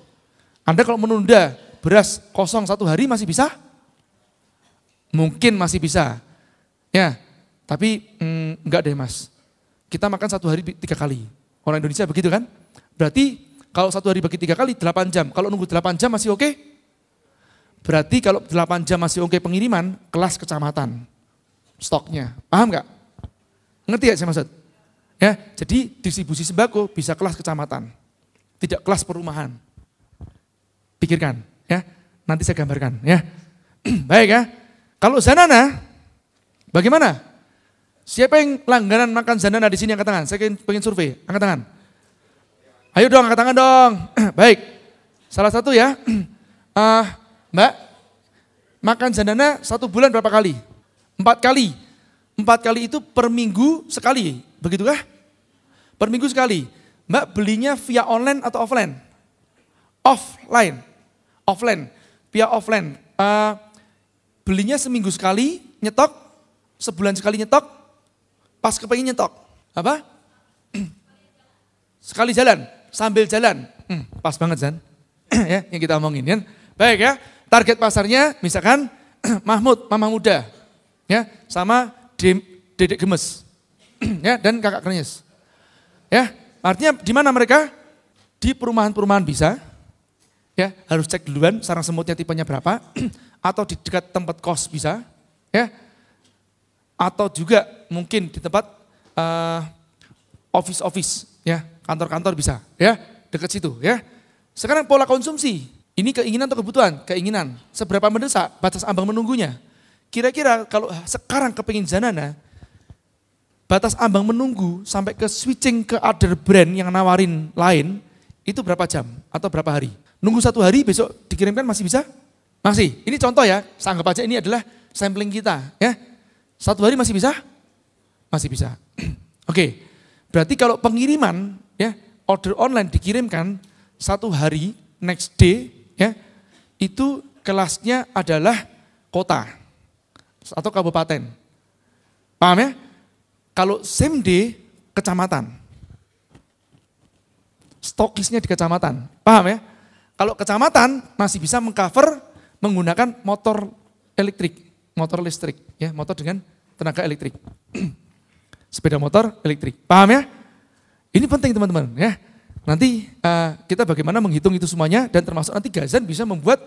Anda kalau menunda beras kosong satu hari masih bisa Mungkin masih bisa. Ya, tapi mm, enggak deh mas. Kita makan satu hari tiga kali. Orang Indonesia begitu kan? Berarti kalau satu hari bagi tiga kali, delapan jam. Kalau nunggu delapan jam masih oke? Berarti kalau delapan jam masih oke pengiriman, kelas kecamatan. Stoknya. Paham nggak? Ngerti ya saya maksud? Ya, jadi distribusi sembako bisa kelas kecamatan. Tidak kelas perumahan. Pikirkan, ya. Nanti saya gambarkan, ya. [clears throat] Baik ya. Kalau zanana, bagaimana? Siapa yang langganan makan zanana di sini angkat tangan? Saya ingin survei, angkat tangan. Ayo dong, angkat tangan dong. [clears throat] Baik, salah satu ya. Uh, [clears throat] mbak, makan zanana satu bulan berapa kali? Empat kali. Empat kali itu per minggu sekali, begitukah? Per minggu sekali. Mbak belinya via online atau offline? Offline. Offline. Via offline. Uh, Belinya seminggu sekali, nyetok. Sebulan sekali nyetok. Pas kepengen nyetok. Apa? [clears throat] Sekali jalan, sambil jalan. Hmm, pas banget, Zan. [clears throat] ya, yang kita omongin. Ya. Baik ya, target pasarnya misalkan [clears throat] Mahmud, mama muda. Ya, sama Dedek Gemes. ya, dan kakak Krenyes. Ya, artinya di mana mereka? Di perumahan-perumahan bisa. Ya, harus cek duluan sarang semutnya tipenya berapa atau di dekat tempat kos bisa, ya. Atau juga mungkin di tempat office eh, office-office, ya, kantor-kantor bisa, ya, dekat situ, ya. Sekarang pola konsumsi, ini keinginan atau kebutuhan? Keinginan. Seberapa mendesak batas ambang menunggunya? Kira-kira kalau sekarang kepingin janana, batas ambang menunggu sampai ke switching ke other brand yang nawarin lain, itu berapa jam atau berapa hari? Nunggu satu hari besok dikirimkan masih bisa? Masih, ini contoh ya, Sanggup aja ini adalah sampling kita ya. Satu hari masih bisa? Masih bisa. [clears throat] Oke, berarti kalau pengiriman ya, order online dikirimkan satu hari, next day ya, itu kelasnya adalah kota atau kabupaten. Paham ya? Kalau same day, kecamatan. Stokisnya di kecamatan. Paham ya? Kalau kecamatan masih bisa mengcover menggunakan motor elektrik, motor listrik, ya, motor dengan tenaga elektrik. [clears throat] Sepeda motor elektrik. Paham ya? Ini penting teman-teman, ya. Nanti uh, kita bagaimana menghitung itu semuanya dan termasuk nanti Gazan bisa membuat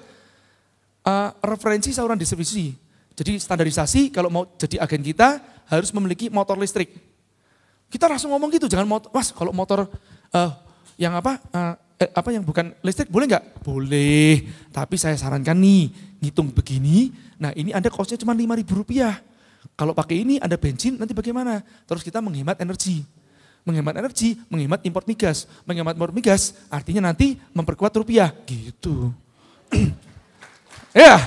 uh, referensi saluran distribusi. Jadi standarisasi kalau mau jadi agen kita harus memiliki motor listrik. Kita langsung ngomong gitu, jangan motor, mas kalau motor uh, yang apa uh, eh, apa yang bukan listrik boleh nggak? Boleh, tapi saya sarankan nih, ngitung begini, nah ini Anda kosnya cuma lima ribu rupiah. Kalau pakai ini Anda bensin, nanti bagaimana? Terus kita menghemat energi. Menghemat energi, menghemat impor migas. Menghemat impor migas, artinya nanti memperkuat rupiah. Gitu. [clears throat] ya. Yeah.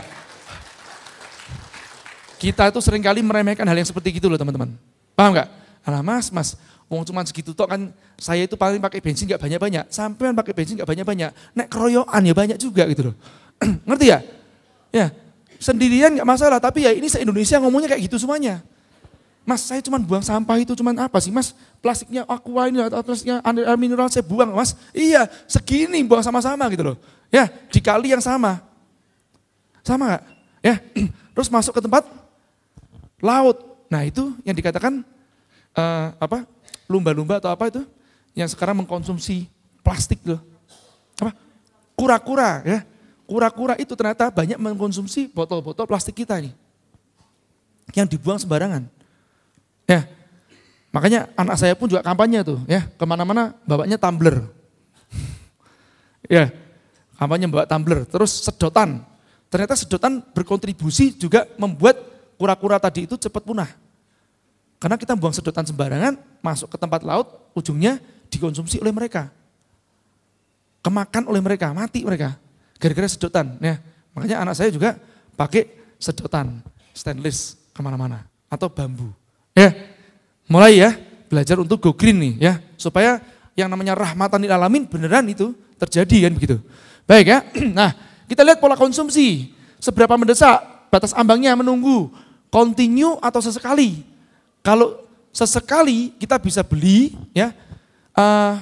Kita itu seringkali meremehkan hal yang seperti gitu loh teman-teman. Paham nggak? Alah mas, mas, Wong cuma segitu tok kan saya itu paling pakai bensin nggak banyak-banyak. Sampean pakai bensin nggak banyak-banyak. Nek keroyokan ya banyak juga gitu loh. [clears throat] Ngerti ya? Ya, sendirian nggak masalah, tapi ya ini se-Indonesia ngomongnya kayak gitu semuanya. Mas, saya cuma buang sampah itu cuma apa sih? Mas, plastiknya aqua ini atau plastiknya air mineral saya buang, Mas. Iya, segini buang sama-sama gitu loh. Ya, dikali yang sama. Sama gak? Ya. [clears throat] Terus masuk ke tempat laut. Nah, itu yang dikatakan uh, apa? lumba-lumba atau apa itu yang sekarang mengkonsumsi plastik loh. Apa? Kura-kura ya. Kura-kura itu ternyata banyak mengkonsumsi botol-botol plastik kita ini. Yang dibuang sembarangan. Ya. Makanya anak saya pun juga kampanye tuh ya. Kemana-mana bawanya tumbler. [laughs] ya. Kampanye bawa tumbler. Terus sedotan. Ternyata sedotan berkontribusi juga membuat kura-kura tadi itu cepat punah. Karena kita buang sedotan sembarangan, masuk ke tempat laut, ujungnya dikonsumsi oleh mereka. Kemakan oleh mereka, mati mereka. Gara-gara sedotan. Ya. Makanya anak saya juga pakai sedotan stainless kemana-mana. Atau bambu. Ya, mulai ya belajar untuk go green nih ya. Supaya yang namanya rahmatan alamin beneran itu terjadi kan begitu. Baik ya. [clears throat] Nah, kita lihat pola konsumsi. Seberapa mendesak, batas ambangnya menunggu, continue atau sesekali kalau sesekali kita bisa beli ya, uh,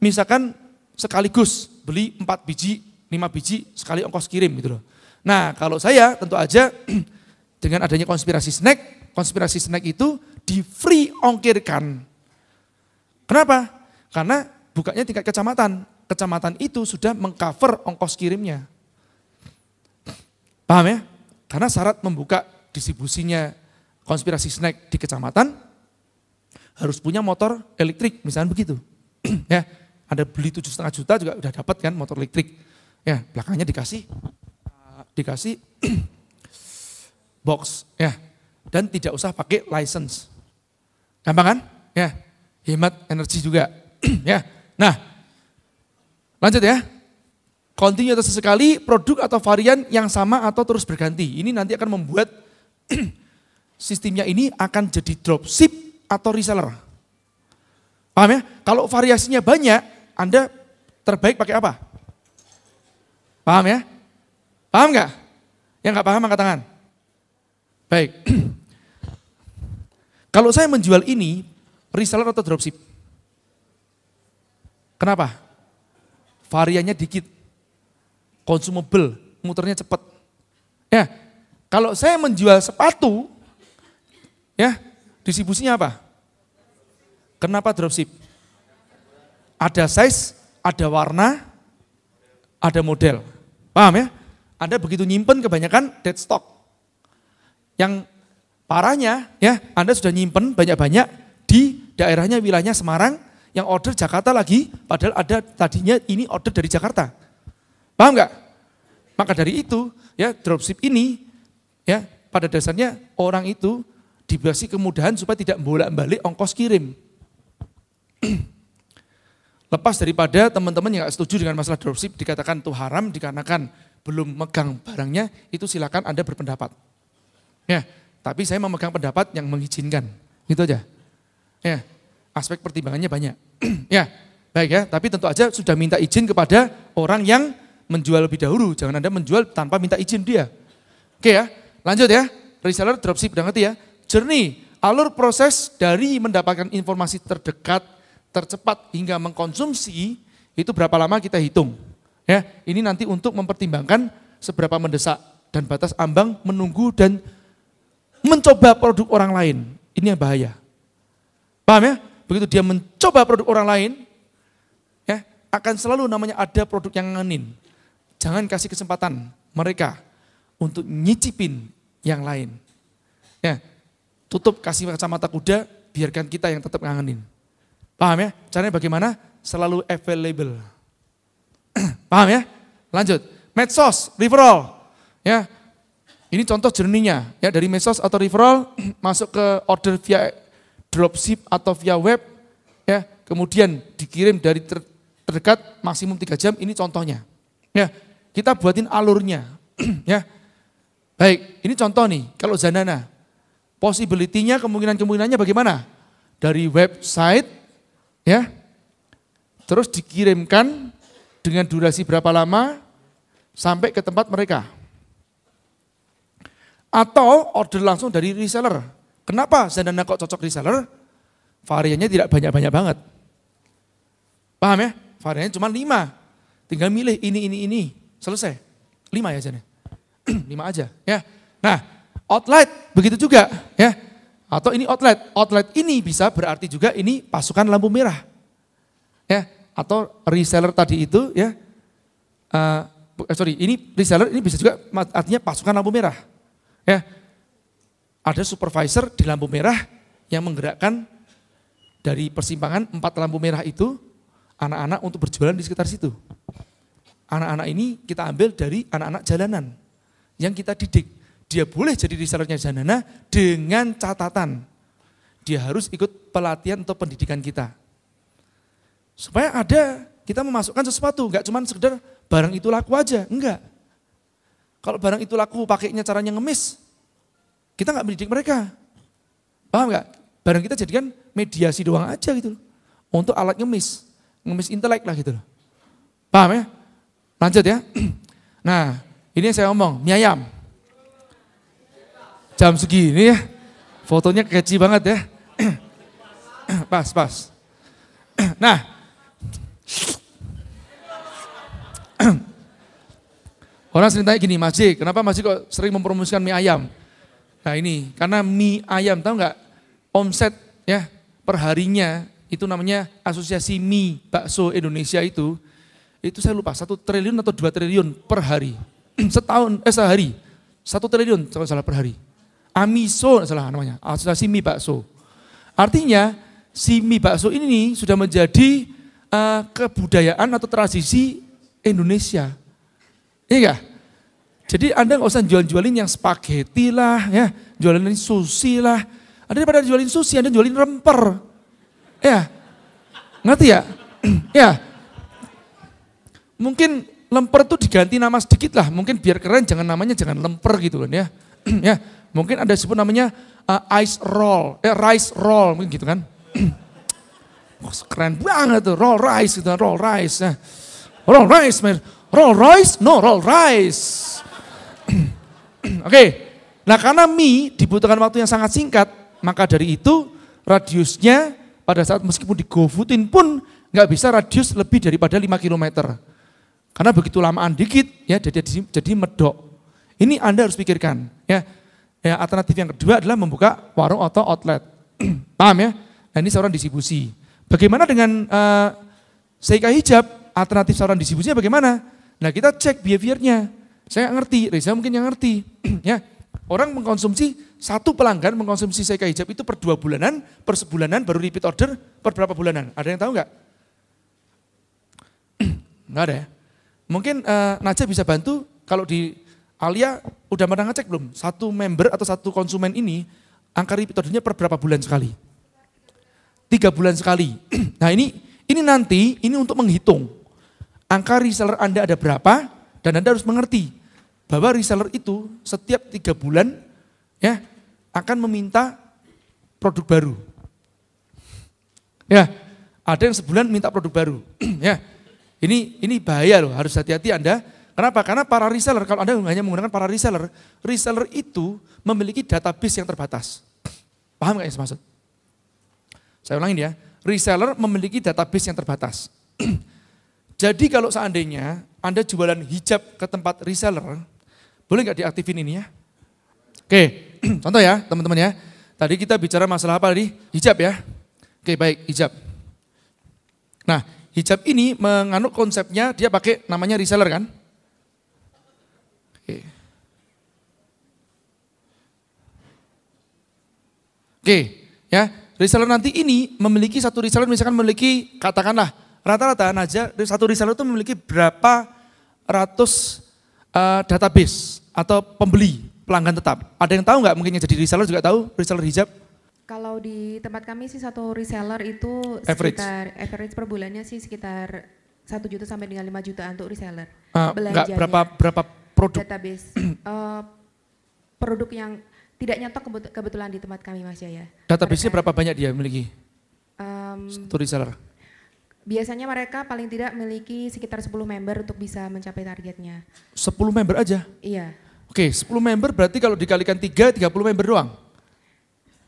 misalkan sekaligus beli empat biji, lima biji sekali ongkos kirim gitu loh. Nah kalau saya tentu aja [clears throat] dengan adanya konspirasi snack, konspirasi snack itu di free ongkirkan. Kenapa? Karena bukanya tingkat kecamatan. Kecamatan itu sudah mengcover ongkos kirimnya. Paham ya? Karena syarat membuka distribusinya konspirasi snack di kecamatan harus punya motor elektrik, misalnya begitu. [clears throat] ya, Anda beli tujuh setengah juta juga udah dapat kan motor elektrik. Ya, belakangnya dikasih uh, dikasih [clears throat] box ya dan tidak usah pakai license. Gampang kan? Ya, hemat energi juga. [clears throat] ya. Nah, lanjut ya. Continue atau sesekali produk atau varian yang sama atau terus berganti. Ini nanti akan membuat sistemnya ini akan jadi dropship atau reseller. Paham ya? Kalau variasinya banyak, Anda terbaik pakai apa? Paham ya? Paham nggak? Yang nggak paham angkat tangan. Baik. [clears throat] Kalau saya menjual ini, reseller atau dropship? Kenapa? Variannya dikit. Consumable, muternya cepat. Ya, kalau saya menjual sepatu, Ya, distribusinya apa? Kenapa dropship? Ada size, ada warna, ada model. Paham ya? Anda begitu nyimpen kebanyakan dead stock. Yang parahnya ya, Anda sudah nyimpen banyak-banyak di daerahnya wilayahnya Semarang, yang order Jakarta lagi, padahal ada tadinya ini order dari Jakarta. Paham nggak? Maka dari itu, ya dropship ini, ya pada dasarnya orang itu diberi kemudahan supaya tidak bolak-balik ongkos kirim. [clears throat] Lepas daripada teman-teman yang setuju dengan masalah dropship dikatakan itu haram dikarenakan belum megang barangnya, itu silakan Anda berpendapat. Ya, tapi saya memegang pendapat yang mengizinkan. Gitu aja. Ya, aspek pertimbangannya banyak. [clears throat] ya, baik ya, tapi tentu aja sudah minta izin kepada orang yang menjual lebih dahulu. Jangan Anda menjual tanpa minta izin dia. Oke ya, lanjut ya. Reseller dropship udah ngerti ya jernih, alur proses dari mendapatkan informasi terdekat, tercepat hingga mengkonsumsi itu berapa lama kita hitung. Ya, ini nanti untuk mempertimbangkan seberapa mendesak dan batas ambang menunggu dan mencoba produk orang lain. Ini yang bahaya. Paham ya? Begitu dia mencoba produk orang lain, ya, akan selalu namanya ada produk yang nganin. Jangan kasih kesempatan mereka untuk nyicipin yang lain. Ya, tutup, kasih kacamata kuda, biarkan kita yang tetap ngangenin. Paham ya? Caranya bagaimana? Selalu available. [clears throat] Paham ya? Lanjut. Medsos, referral. Ya, ini contoh jerninya ya dari medsos atau referral [clears throat] masuk ke order via dropship atau via web ya kemudian dikirim dari ter, terdekat maksimum tiga jam ini contohnya ya kita buatin alurnya [clears throat] ya baik ini contoh nih kalau Zanana Possibility-nya, kemungkinan-kemungkinannya bagaimana? Dari website, ya, terus dikirimkan dengan durasi berapa lama sampai ke tempat mereka. Atau order langsung dari reseller. Kenapa Zendana kok cocok reseller? Variannya tidak banyak-banyak banget. Paham ya? Variannya cuma lima. Tinggal milih ini, ini, ini. Selesai. Lima ya Zendana. [clears throat] lima aja. ya. Nah, outlet, begitu juga ya. Atau ini outlet, outlet ini bisa berarti juga ini pasukan lampu merah. Ya, atau reseller tadi itu ya. Uh, sorry, ini reseller ini bisa juga artinya pasukan lampu merah. Ya. Ada supervisor di lampu merah yang menggerakkan dari persimpangan empat lampu merah itu anak-anak untuk berjualan di sekitar situ. Anak-anak ini kita ambil dari anak-anak jalanan yang kita didik dia boleh jadi resellernya Janana dengan catatan. Dia harus ikut pelatihan atau pendidikan kita. Supaya ada, kita memasukkan sesuatu. Enggak cuma sekedar barang itu laku aja. Enggak. Kalau barang itu laku pakainya caranya ngemis. Kita enggak mendidik mereka. Paham enggak? Barang kita jadikan mediasi doang aja gitu loh. Untuk alat ngemis. Ngemis intelek lah gitu loh. Paham ya? Lanjut ya. [clears throat] Nah, ini yang saya omong mie ayam jam segini ya. Fotonya keci banget ya. [clears throat] pas, pas. [clears throat] nah. [clears throat] Orang sering tanya gini, Mas J, kenapa Mas J kok sering mempromosikan mie ayam? Nah ini, karena mie ayam, tahu nggak omset ya perharinya itu namanya asosiasi mie bakso Indonesia itu, itu saya lupa satu triliun atau dua triliun per hari setahun eh sehari satu triliun kalau salah per hari Amiso salah namanya, asosiasi ah, mie bakso. Artinya si mie bakso ini sudah menjadi uh, kebudayaan atau tradisi Indonesia. Iya enggak? Jadi Anda nggak usah jual-jualin yang spaghetti lah, ya, jualin sushi lah. Anda pada jualin sushi, Anda jualin remper. Ya, ngerti ya? [clears throat] ya, mungkin lemper itu diganti nama sedikit lah, mungkin biar keren, jangan namanya jangan lemper gitu kan ya. [clears throat] ya, Mungkin ada sebut namanya uh, ice roll, eh, rice roll, mungkin gitu kan. oh, [clears throat] keren banget tuh, roll rice gitu, roll rice. Ya. Roll rice, man. Roll rice? No, roll rice. [clears throat] Oke, okay. nah karena mie dibutuhkan waktu yang sangat singkat, maka dari itu radiusnya pada saat meskipun digofutin pun nggak bisa radius lebih daripada 5 km. Karena begitu lamaan dikit ya jadi jadi medok. Ini Anda harus pikirkan ya. Ya, alternatif yang kedua adalah membuka warung atau outlet. [clears throat] Paham ya? Nah, ini seorang distribusi. Bagaimana dengan uh, eh, Seika Hijab? Alternatif seorang distribusinya bagaimana? Nah, kita cek behaviornya. Saya ngerti, Reza mungkin yang ngerti. [clears throat] ya, orang mengkonsumsi satu pelanggan mengkonsumsi Seika Hijab itu per dua bulanan, per sebulanan, baru repeat order per berapa bulanan? Ada yang tahu nggak? [clears throat] nggak ada ya. Mungkin uh, eh, Naja bisa bantu kalau di Alia udah pernah ngecek belum? Satu member atau satu konsumen ini angka repeat per berapa bulan sekali? Tiga bulan sekali. [clears throat] nah ini ini nanti ini untuk menghitung angka reseller Anda ada berapa dan Anda harus mengerti bahwa reseller itu setiap tiga bulan ya akan meminta produk baru. Ya, ada yang sebulan minta produk baru. [clears throat] ya, ini ini bahaya loh, harus hati-hati Anda Kenapa? Karena para reseller, kalau Anda hanya menggunakan para reseller, reseller itu memiliki database yang terbatas. Paham nggak yang maksud? Saya ulangi ya, reseller memiliki database yang terbatas. [clears throat] Jadi kalau seandainya Anda jualan hijab ke tempat reseller, boleh nggak diaktifin ini ya? Oke, [clears throat] contoh ya teman-teman ya. Tadi kita bicara masalah apa tadi? Hijab ya. Oke baik, hijab. Nah, hijab ini menganut konsepnya dia pakai namanya reseller kan? Oke, ya. Reseller nanti ini memiliki satu reseller misalkan memiliki katakanlah rata-rata nah, aja satu reseller itu memiliki berapa ratus uh, database atau pembeli pelanggan tetap. Ada yang tahu nggak mungkinnya jadi reseller juga tahu reseller hijab? Kalau di tempat kami sih satu reseller itu average. sekitar average per bulannya sih sekitar satu juta sampai dengan 5 juta untuk reseller. Uh, eh, Enggak, berapa berapa produk? Database. uh, [clears throat] produk yang tidak nyetok kebetulan di tempat kami Mas Jaya. Database-nya berapa banyak dia memiliki? Um, Studi seller. Biasanya mereka paling tidak memiliki sekitar 10 member untuk bisa mencapai targetnya. 10 member aja? Iya. Oke, 10 member berarti kalau dikalikan 3, 30 member doang.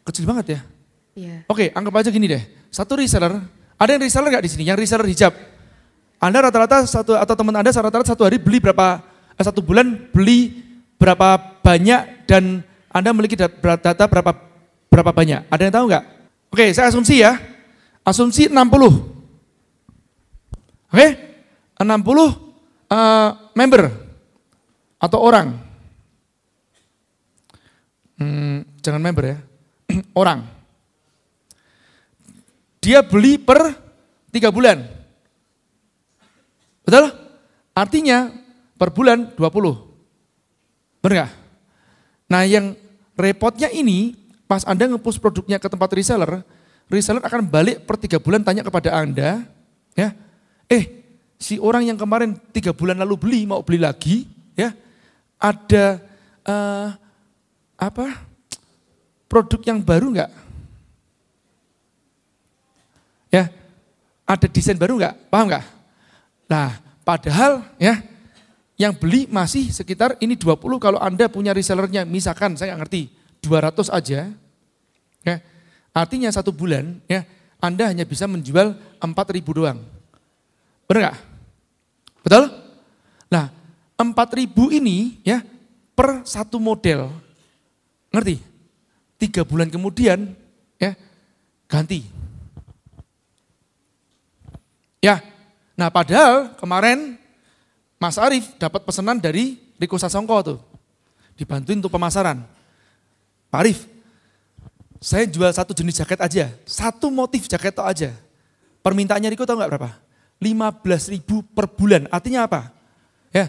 Kecil banget ya? Iya. Oke, anggap aja gini deh. Satu reseller, ada yang reseller nggak di sini? Yang reseller hijab. Anda rata-rata satu atau teman Anda rata-rata satu hari beli berapa eh, satu bulan beli berapa banyak dan anda memiliki data berapa berapa banyak? Ada yang tahu nggak? Oke, saya asumsi ya. Asumsi 60. Oke? 60 uh, eh, member atau orang. Hmm, jangan member ya. [clears throat] orang. Dia beli per 3 bulan. Betul? Artinya per bulan 20. Benar nggak? Nah yang Repotnya ini, pas Anda ngepush produknya ke tempat reseller, reseller akan balik per tiga bulan tanya kepada Anda, ya, eh si orang yang kemarin tiga bulan lalu beli mau beli lagi, ya, ada uh, apa produk yang baru nggak? Ya, ada desain baru nggak? Paham nggak? Nah, padahal ya yang beli masih sekitar ini 20 kalau Anda punya resellernya, misalkan saya nggak ngerti, 200 aja. Ya. Artinya satu bulan ya Anda hanya bisa menjual 4.000 doang. Benar nggak? Betul? Nah, 4.000 ini ya per satu model. Ngerti? Tiga bulan kemudian ya ganti. Ya, nah padahal kemarin Mas Arif dapat pesanan dari Riko Sasongko tuh. Dibantuin untuk pemasaran. Pak Arief, saya jual satu jenis jaket aja. Satu motif jaket toh aja. Permintaannya Riko tau nggak berapa? 15 ribu per bulan. Artinya apa? Ya,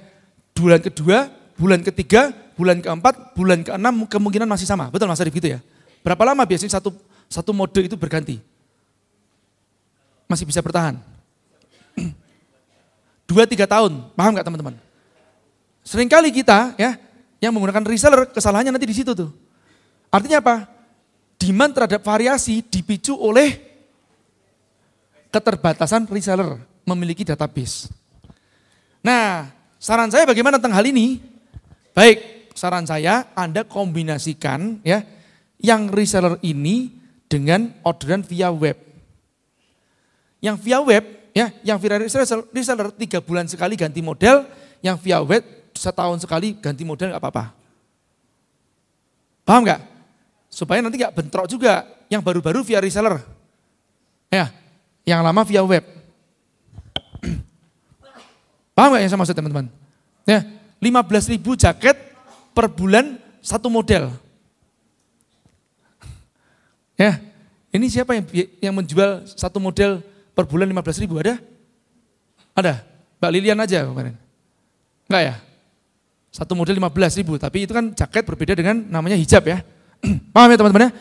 bulan kedua, bulan ketiga, bulan keempat, bulan keenam kemungkinan masih sama. Betul Mas Arif gitu ya? Berapa lama biasanya satu satu mode itu berganti? Masih bisa bertahan? Dua tiga tahun. Paham nggak teman-teman? Seringkali kita ya yang menggunakan reseller kesalahannya nanti di situ tuh. Artinya apa? Diman terhadap variasi dipicu oleh keterbatasan reseller memiliki database. Nah, saran saya bagaimana tentang hal ini? Baik, saran saya Anda kombinasikan ya yang reseller ini dengan orderan via web. Yang via web Ya, yang via reseller, reseller tiga bulan sekali ganti model, yang via web setahun sekali ganti model nggak apa-apa. Paham nggak? Supaya nanti nggak bentrok juga. Yang baru-baru via reseller, ya, yang lama via web. [clears throat] Paham nggak yang saya maksud teman-teman? Ya, 15 ribu jaket per bulan satu model. Ya, ini siapa yang yang menjual satu model per bulan 15 ribu ada? Ada? Mbak Lilian aja kemarin. Enggak ya? Satu model 15 ribu, tapi itu kan jaket berbeda dengan namanya hijab ya. [clears throat] paham ya teman-teman ya?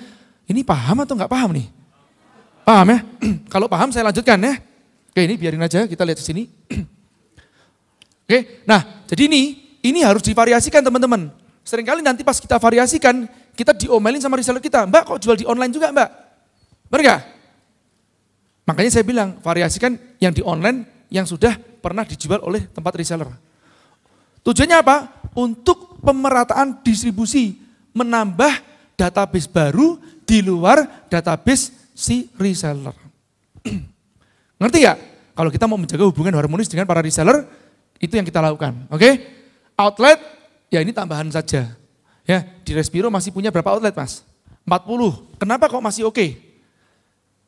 Ini paham atau enggak paham nih? Paham ya? [clears throat] Kalau paham saya lanjutkan ya. Oke ini biarin aja, kita lihat di sini. [clears throat] Oke, nah jadi ini, ini harus divariasikan teman-teman. Seringkali nanti pas kita variasikan, kita diomelin sama reseller kita. Mbak kok jual di online juga mbak? Benar gak? Makanya saya bilang, variasikan yang di online yang sudah pernah dijual oleh tempat reseller. Tujuannya apa? Untuk pemerataan distribusi, menambah database baru di luar database si reseller. [clears throat] Ngerti ya? Kalau kita mau menjaga hubungan harmonis dengan para reseller, itu yang kita lakukan. Oke? Okay? Outlet, ya ini tambahan saja. Ya, di Respiro masih punya berapa outlet, Mas? 40. Kenapa kok masih oke? Okay?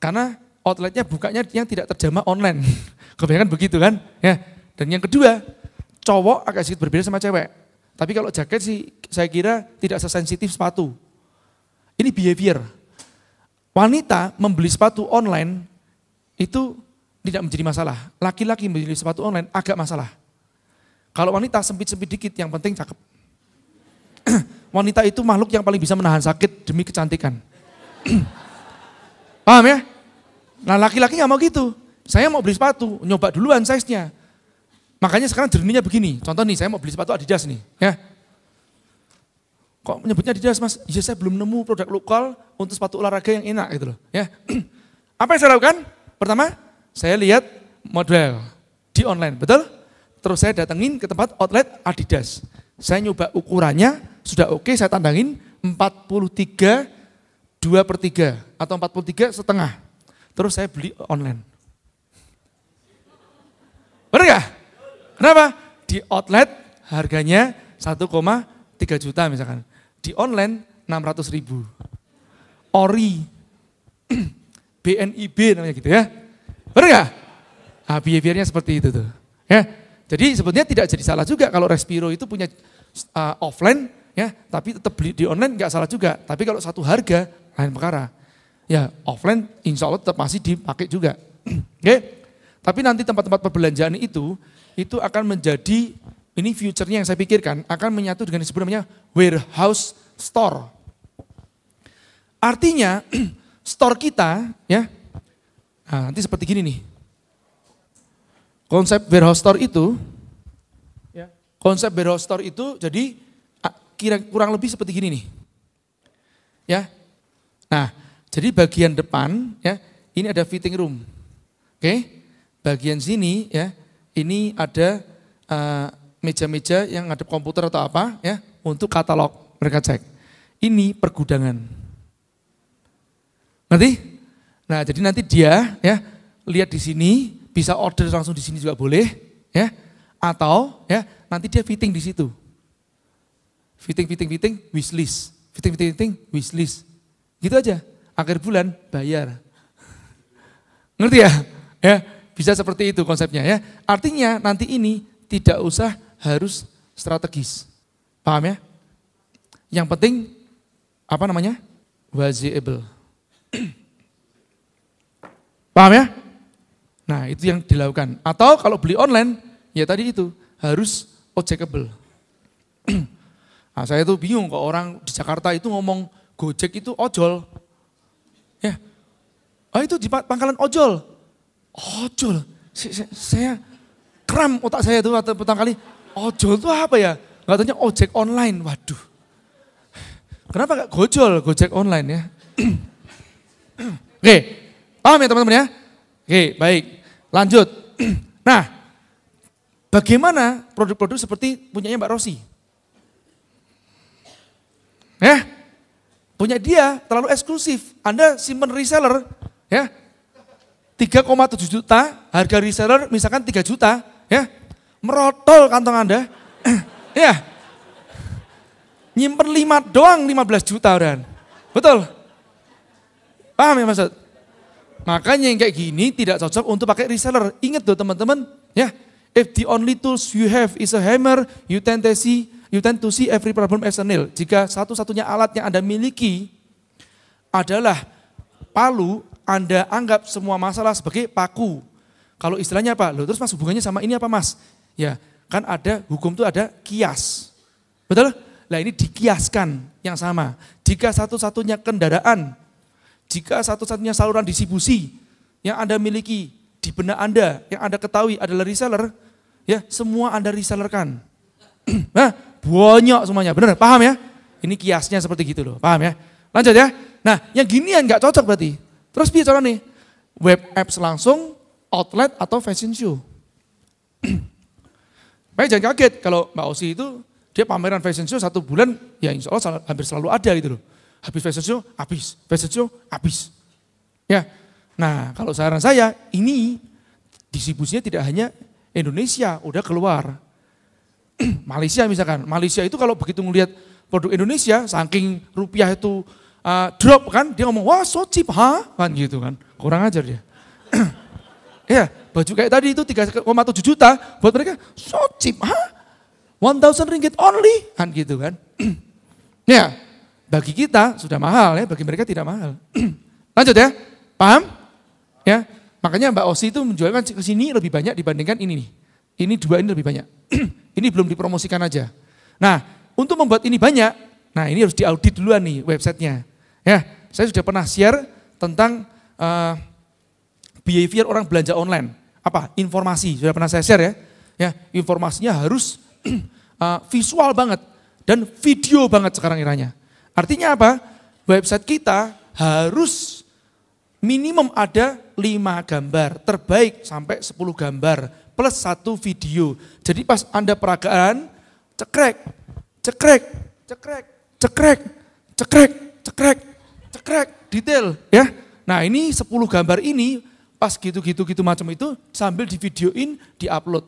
Karena outletnya bukanya yang tidak terjemah online. [laughs] Kebanyakan begitu kan? Ya. Dan yang kedua, cowok agak sedikit berbeda sama cewek. Tapi kalau jaket sih saya kira tidak sesensitif sepatu. Ini behavior. Wanita membeli sepatu online itu tidak menjadi masalah. Laki-laki membeli sepatu online agak masalah. Kalau wanita sempit-sempit dikit yang penting cakep. [clears throat] wanita itu makhluk yang paling bisa menahan sakit demi kecantikan. [clears throat] Paham ya? Nah laki-laki nggak mau gitu. Saya mau beli sepatu, nyoba duluan size-nya. Makanya sekarang jernihnya begini. Contoh nih, saya mau beli sepatu Adidas nih. ya. Kok menyebutnya Adidas mas? Ya saya belum nemu produk lokal untuk sepatu olahraga yang enak gitu loh. Ya. [clears throat] Apa yang saya lakukan? Pertama, saya lihat model di online, betul? Terus saya datengin ke tempat outlet Adidas. Saya nyoba ukurannya, sudah oke, saya tandangin 43 2 per 3 atau 43 setengah. Terus saya beli online. Benar gak? Kenapa? Di outlet harganya 1,3 juta misalkan. Di online 600 ribu. Ori, BNIB [clears throat] namanya gitu ya. Benar gak? Nah, behaviornya seperti itu tuh. Ya. Jadi sebetulnya tidak jadi salah juga kalau Respiro itu punya uh, offline ya, tapi tetap beli di online nggak salah juga. Tapi kalau satu harga lain perkara ya offline insya Allah tetap masih dipakai juga. [clears throat] Oke, okay? tapi nanti tempat-tempat perbelanjaan itu, itu akan menjadi, ini future-nya yang saya pikirkan, akan menyatu dengan disebut namanya warehouse store. Artinya, [clears throat] store kita, ya, nah, nanti seperti gini nih, konsep warehouse store itu, ya. konsep warehouse store itu jadi kira kurang lebih seperti gini nih, ya. Nah, jadi bagian depan ya, ini ada fitting room. Oke. Bagian sini ya, ini ada eh, meja-meja uh, yang ngadep komputer atau apa ya untuk katalog mereka cek. Ini pergudangan. Nanti, nah jadi nanti dia ya lihat di sini bisa order langsung di sini juga boleh ya atau ya nanti dia fitting di situ. Fitting, fitting, fitting, wishlist. Fitting, fitting, fitting, wishlist. Gitu aja akhir bulan bayar. Ngerti ya? Ya, bisa seperti itu konsepnya ya. Artinya nanti ini tidak usah harus strategis. Paham ya? Yang penting apa namanya? Waziable. Paham ya? Nah, itu yang dilakukan. Atau kalau beli online, ya tadi itu harus ojekable. [clears throat] nah, saya itu bingung kok orang di Jakarta itu ngomong Gojek itu ojol. Ya. Oh itu di pangkalan ojol. Ojol. Saya, kram otak saya itu waktu pertama kali. Ojol itu apa ya? Gak tanya ojek online. Waduh. Kenapa gak gojol, gojek online ya? [clears throat] Oke, paham ya teman-teman ya? Oke, baik. Lanjut. [clears throat] nah, bagaimana produk-produk seperti punyanya Mbak Rosi? Ya, Punya dia terlalu eksklusif. Anda simpen reseller, ya. 3,7 juta, harga reseller misalkan 3 juta, ya. Merotol kantong Anda. [clears throat] ya. Nyimpen 5 doang 15 juta, dan Betul? Paham ya maksud? Makanya yang kayak gini tidak cocok untuk pakai reseller. Ingat tuh teman-teman, ya. If the only tools you have is a hammer, you tend to see you tend to see every problem as a nail. Jika satu-satunya alat yang Anda miliki adalah palu, Anda anggap semua masalah sebagai paku. Kalau istilahnya apa? Loh, terus mas hubungannya sama ini apa mas? Ya, kan ada hukum itu ada kias. Betul? Nah ini dikiaskan yang sama. Jika satu-satunya kendaraan, jika satu-satunya saluran distribusi yang Anda miliki di benak Anda, yang Anda ketahui adalah reseller, ya semua Anda resellerkan. nah, [clears throat] Banyak semuanya, benar? Paham ya? Ini kiasnya seperti gitu loh, paham ya? Lanjut ya. Nah, yang gini yang nggak cocok berarti. Terus biar cara nih, web apps langsung, outlet atau fashion show. Baik, [clears throat] jangan kaget kalau Mbak Osi itu dia pameran fashion show satu bulan ya insya Allah hampir selalu ada gitu loh. Habis fashion show, habis. Fashion show, habis. Ya, nah kalau saran saya ini distribusinya tidak hanya Indonesia, udah keluar. [clears throat] Malaysia misalkan. Malaysia itu kalau begitu melihat produk Indonesia, saking rupiah itu uh, drop kan, dia ngomong, wah so cheap, ha? Kan gitu kan, kurang ajar dia. [clears throat] ya, baju kayak tadi itu 3,7 juta, buat mereka, so cheap, ha? 1000 ringgit only, kan gitu kan. [clears throat] ya, bagi kita sudah mahal ya, bagi mereka tidak mahal. Lanjut ya, paham? Ya, makanya Mbak Osi itu menjualkan ke sini lebih banyak dibandingkan ini nih. Ini dua ini lebih banyak. Ini belum dipromosikan aja. Nah, untuk membuat ini banyak, nah ini harus diaudit duluan nih websitenya. Ya, saya sudah pernah share tentang uh, behavior orang belanja online. Apa? Informasi, sudah pernah saya share ya. Ya, informasinya harus uh, [clears throat] visual banget dan video banget sekarang iranya. Artinya apa? Website kita harus minimum ada lima gambar, terbaik sampai 10 gambar plus satu video. Jadi pas Anda peragaan, cekrek, cekrek, cekrek, cekrek, cekrek, cekrek, cekrek, detail ya. Nah ini 10 gambar ini pas gitu-gitu gitu macam itu sambil di videoin, di upload.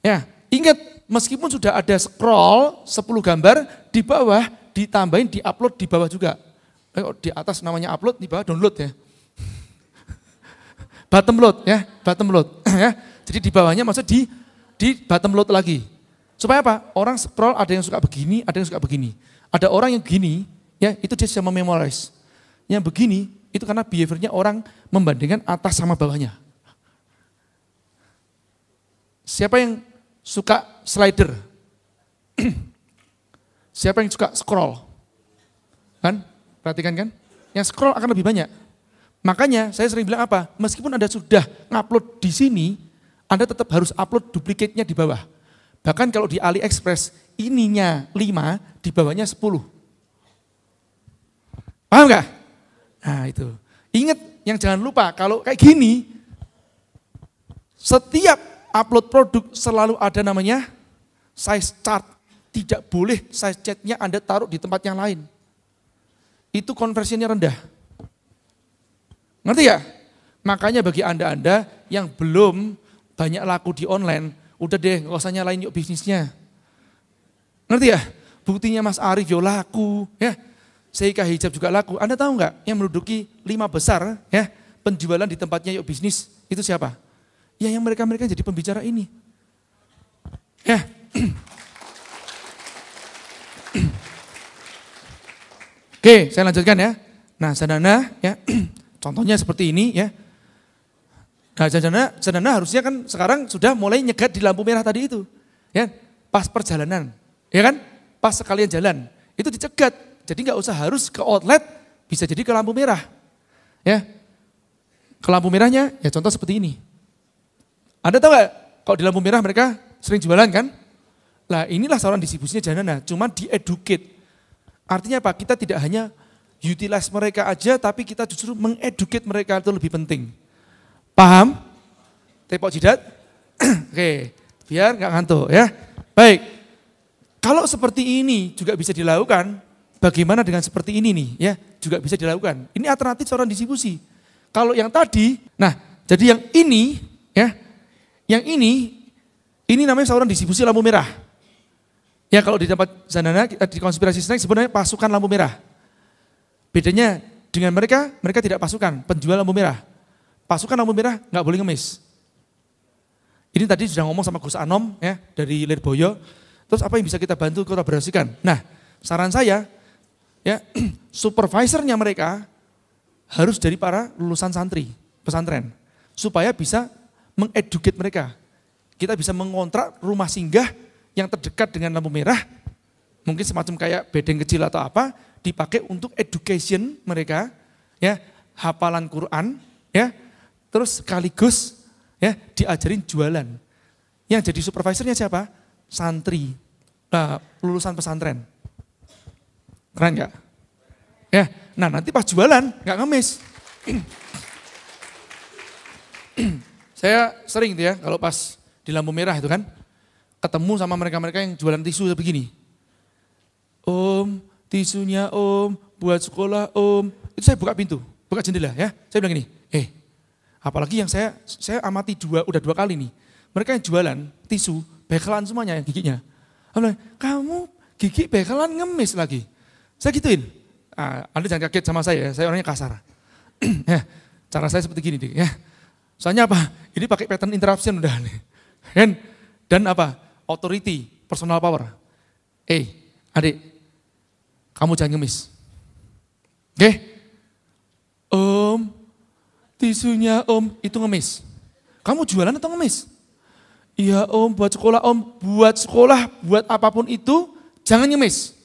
Ya, ingat meskipun sudah ada scroll 10 gambar di bawah ditambahin di upload di bawah juga. Eh, di atas namanya upload, di bawah download ya. [laughs] bottom load ya, bottom load [clears throat] ya. Jadi di bawahnya maksud di di bottom load lagi. Supaya apa? Orang scroll ada yang suka begini, ada yang suka begini. Ada orang yang gini, ya itu dia bisa mememorize. Yang begini itu karena behaviornya orang membandingkan atas sama bawahnya. Siapa yang suka slider? [clears throat] Siapa yang suka scroll? Kan? Perhatikan kan? Yang scroll akan lebih banyak. Makanya saya sering bilang apa? Meskipun Anda sudah ngupload di sini, anda tetap harus upload duplikatnya di bawah. Bahkan kalau di AliExpress, ininya 5, di bawahnya 10. Paham gak? Nah itu. Ingat yang jangan lupa, kalau kayak gini, setiap upload produk selalu ada namanya size chart. Tidak boleh size chatnya Anda taruh di tempat yang lain. Itu konversinya rendah. Ngerti ya? Makanya bagi Anda-Anda yang belum banyak laku di online, udah deh gak usah nyalain yuk bisnisnya. Ngerti ya? Buktinya Mas Arief yo laku, ya. Seika hijab juga laku. Anda tahu nggak yang menduduki lima besar ya penjualan di tempatnya yuk bisnis itu siapa? Ya yang mereka-mereka jadi pembicara ini. Ya. Oke, saya lanjutkan ya. Nah, sadana ya. Contohnya seperti ini ya. Nah, jajana, jajana harusnya kan sekarang sudah mulai nyegat di lampu merah tadi itu. Ya, pas perjalanan, ya kan? Pas sekalian jalan, itu dicegat. Jadi nggak usah harus ke outlet, bisa jadi ke lampu merah. Ya, ke lampu merahnya, ya contoh seperti ini. Anda tahu nggak, kalau di lampu merah mereka sering jualan kan? Lah inilah saluran distribusinya jalanan, cuma dieduket. Artinya apa? Kita tidak hanya utilize mereka aja, tapi kita justru mengeduket mereka itu lebih penting. Paham? Tepok jidat? [clears throat] Oke, biar nggak ngantuk ya. Baik, kalau seperti ini juga bisa dilakukan, bagaimana dengan seperti ini nih ya juga bisa dilakukan. Ini alternatif seorang distribusi. Kalau yang tadi, nah jadi yang ini ya, yang ini ini namanya seorang distribusi lampu merah. Ya kalau di tempat Zanana di konspirasi snack sebenarnya pasukan lampu merah. Bedanya dengan mereka, mereka tidak pasukan, penjual lampu merah pasukan lampu merah nggak boleh ngemis. Ini tadi sudah ngomong sama Gus Anom ya dari Lirboyo. Terus apa yang bisa kita bantu kolaborasikan? Nah, saran saya ya [clears throat] supervisornya mereka harus dari para lulusan santri pesantren supaya bisa mengeduket mereka. Kita bisa mengontrak rumah singgah yang terdekat dengan lampu merah, mungkin semacam kayak bedeng kecil atau apa, dipakai untuk education mereka, ya hafalan Quran, ya terus sekaligus ya diajarin jualan. Yang jadi supervisornya siapa? Santri, uh, lulusan pesantren. Keren nggak? Ya, nah nanti pas jualan nggak ngemis. [clears throat] Saya sering tuh ya kalau pas di lampu merah itu kan ketemu sama mereka-mereka yang jualan tisu begini. Om, tisunya om, buat sekolah om. Itu saya buka pintu, buka jendela ya. Saya bilang gini, eh Apalagi yang saya saya amati dua udah dua kali nih. Mereka yang jualan tisu bekelan semuanya yang giginya. bilang, kamu gigi bekelan ngemis lagi. Saya gituin. Ah, anda jangan kaget sama saya, ya. saya orangnya kasar. [clears throat] ya, cara saya seperti gini deh, Ya. Soalnya apa? Ini pakai pattern interruption udah nih. Dan, [laughs] dan apa? Authority, personal power. Eh, adik, kamu jangan ngemis. Oke? Okay? Um, Tisunya om, itu ngemis. Kamu jualan atau ngemis? Iya om, buat sekolah om, buat sekolah, buat apapun itu, jangan ngemis.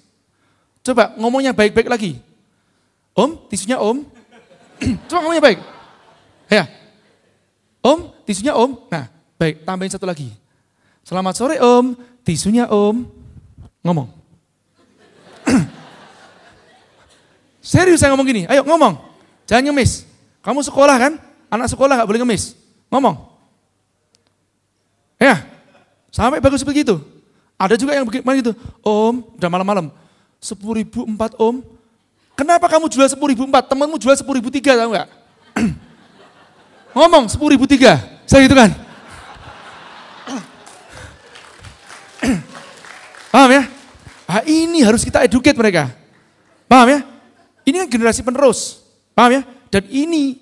Coba ngomongnya baik-baik lagi. Om, tisunya om. [clears throat] Coba ngomongnya baik. Ya. Om, tisunya om. Nah, baik, tambahin satu lagi. Selamat sore om, tisunya om. Ngomong. [clears throat] Serius saya ngomong gini, ayo ngomong. Jangan ngemis. Kamu sekolah kan? Anak sekolah gak boleh ngemis. Ngomong. Ya, sampai bagus begitu. Ada juga yang begitu, gitu, om, udah malam-malam, sepuluh ribu empat om, kenapa kamu jual sepuluh ribu empat, temanmu jual sepuluh ribu tiga, tau gak? [clears throat] Ngomong sepuluh ribu tiga, saya gitu kan. [clears throat] Paham ya? Nah, ini harus kita educate mereka. Paham ya? Ini kan generasi penerus. Paham ya? Dan ini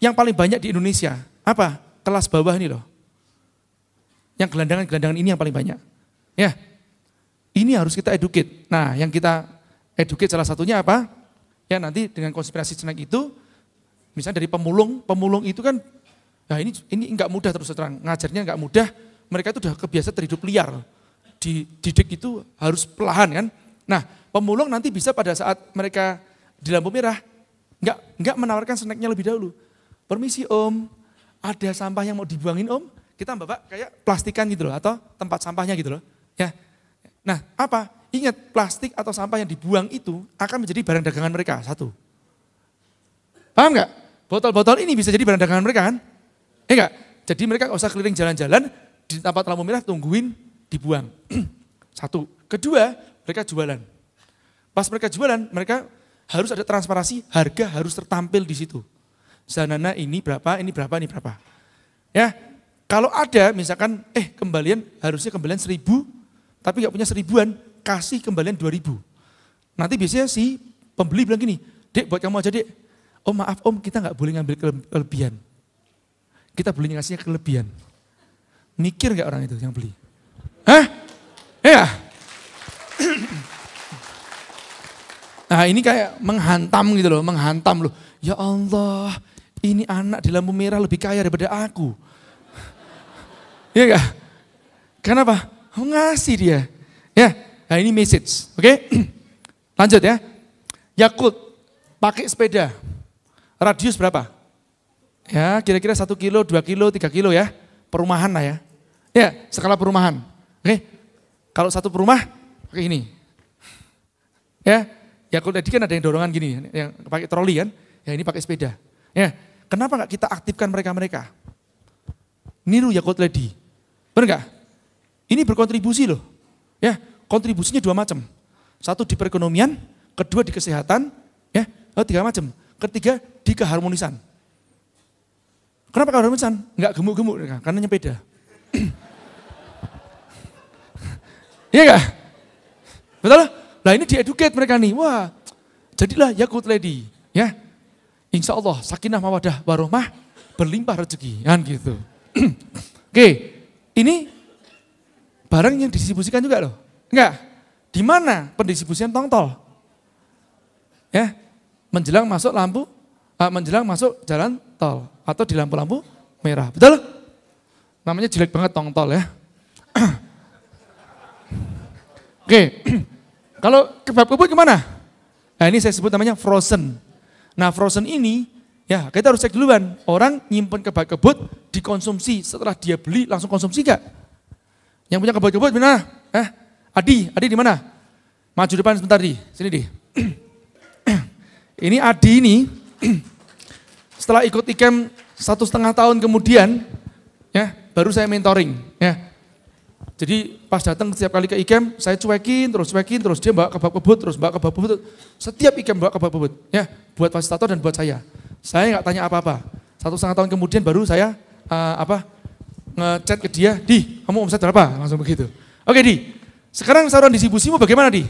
yang paling banyak di Indonesia. Apa? Kelas bawah ini loh. Yang gelandangan-gelandangan ini yang paling banyak. Ya. Ini harus kita educate. Nah, yang kita educate salah satunya apa? Ya nanti dengan konspirasi senang itu, misalnya dari pemulung, pemulung itu kan, nah ini ini nggak mudah terus terang, ngajarnya nggak mudah. Mereka itu udah kebiasa terhidup liar. Dididik itu harus pelahan kan. Nah, pemulung nanti bisa pada saat mereka di lampu merah, Enggak, enggak menawarkan snacknya lebih dahulu. Permisi om, ada sampah yang mau dibuangin om? Kita bapak kayak plastikan gitu loh, atau tempat sampahnya gitu loh. Ya. Nah apa? Ingat plastik atau sampah yang dibuang itu akan menjadi barang dagangan mereka, satu. Paham enggak? Botol-botol ini bisa jadi barang dagangan mereka kan? Eh ya enggak? Jadi mereka nggak usah keliling jalan-jalan, di tempat lampu merah tungguin, dibuang. [clears throat] satu. Kedua, mereka jualan. Pas mereka jualan, mereka harus ada transparansi, harga harus tertampil di situ. Zanana ini berapa, ini berapa, ini berapa. Ya, kalau ada misalkan, eh kembalian harusnya kembalian seribu, tapi nggak punya seribuan, kasih kembalian dua ribu. Nanti biasanya si pembeli bilang gini, dek buat kamu aja dek. Oh maaf om, kita nggak boleh ngambil kelebihan. Kita boleh ngasihnya kelebihan. Mikir nggak orang itu yang beli? Hah? Ya, Nah ini kayak menghantam gitu loh, menghantam loh. Ya Allah, ini anak di lampu merah lebih kaya daripada aku. Iya gak? Kenapa? Aku ngasih dia. Ya, nah ini message. Oke, okay? [clears throat] lanjut ya. Yakut, pakai sepeda. Radius berapa? Ya, kira-kira satu kilo, dua kilo, tiga kilo ya. Perumahan lah ya. Ya, skala perumahan. Oke, okay? kalau satu perumah, pakai ini. Ya, Ya kalau tadi kan ada yang dorongan gini, yang pakai troli kan, ya ini pakai sepeda. Ya, kenapa nggak kita aktifkan mereka-mereka? Niru ya Yakult Lady. Benar nggak? Ini berkontribusi loh. Ya, kontribusinya dua macam. Satu di perekonomian, kedua di kesehatan, ya, oh, tiga macam. Ketiga di keharmonisan. Kenapa keharmonisan? Nggak gemuk-gemuk ya, karena nyepeda. [clears throat] Iya nggak? Betul? Nah ini diedukat mereka nih. Wah, jadilah Yakut Lady. Ya, Insya Allah sakinah mawadah warohmah berlimpah rezeki. Kan gitu. [clears throat] Oke, ini barang yang didistribusikan juga loh. Enggak, di mana pendistribusian tongtol? Ya, menjelang masuk lampu, uh, menjelang masuk jalan tol atau di lampu-lampu merah. Betul? Namanya jelek banget tongtol ya. [clears throat] Oke, okay. [clears throat] Kalau kebab kubur gimana? Nah, ini saya sebut namanya frozen. Nah frozen ini ya kita harus cek duluan. Orang nyimpen kebab kebut dikonsumsi setelah dia beli langsung konsumsi gak? Yang punya kebab kebut mana? Eh, Adi, Adi di mana? Maju depan sebentar di, sini di. [clears throat] ini Adi ini [clears throat] setelah ikut ikem satu setengah tahun kemudian ya baru saya mentoring ya jadi pas datang setiap kali ke IKEM, saya cuekin terus, cuekin terus. Dia bawa kebab kebut, terus bawa kebab kebut. Setiap IKEM bawa kebab kebut. Ya, buat fasilitator dan buat saya. Saya nggak tanya apa-apa. Satu setengah tahun kemudian baru saya uh, apa ngechat ke dia, di kamu omset berapa? Langsung begitu. Oke di, sekarang saran distribusimu bagaimana di?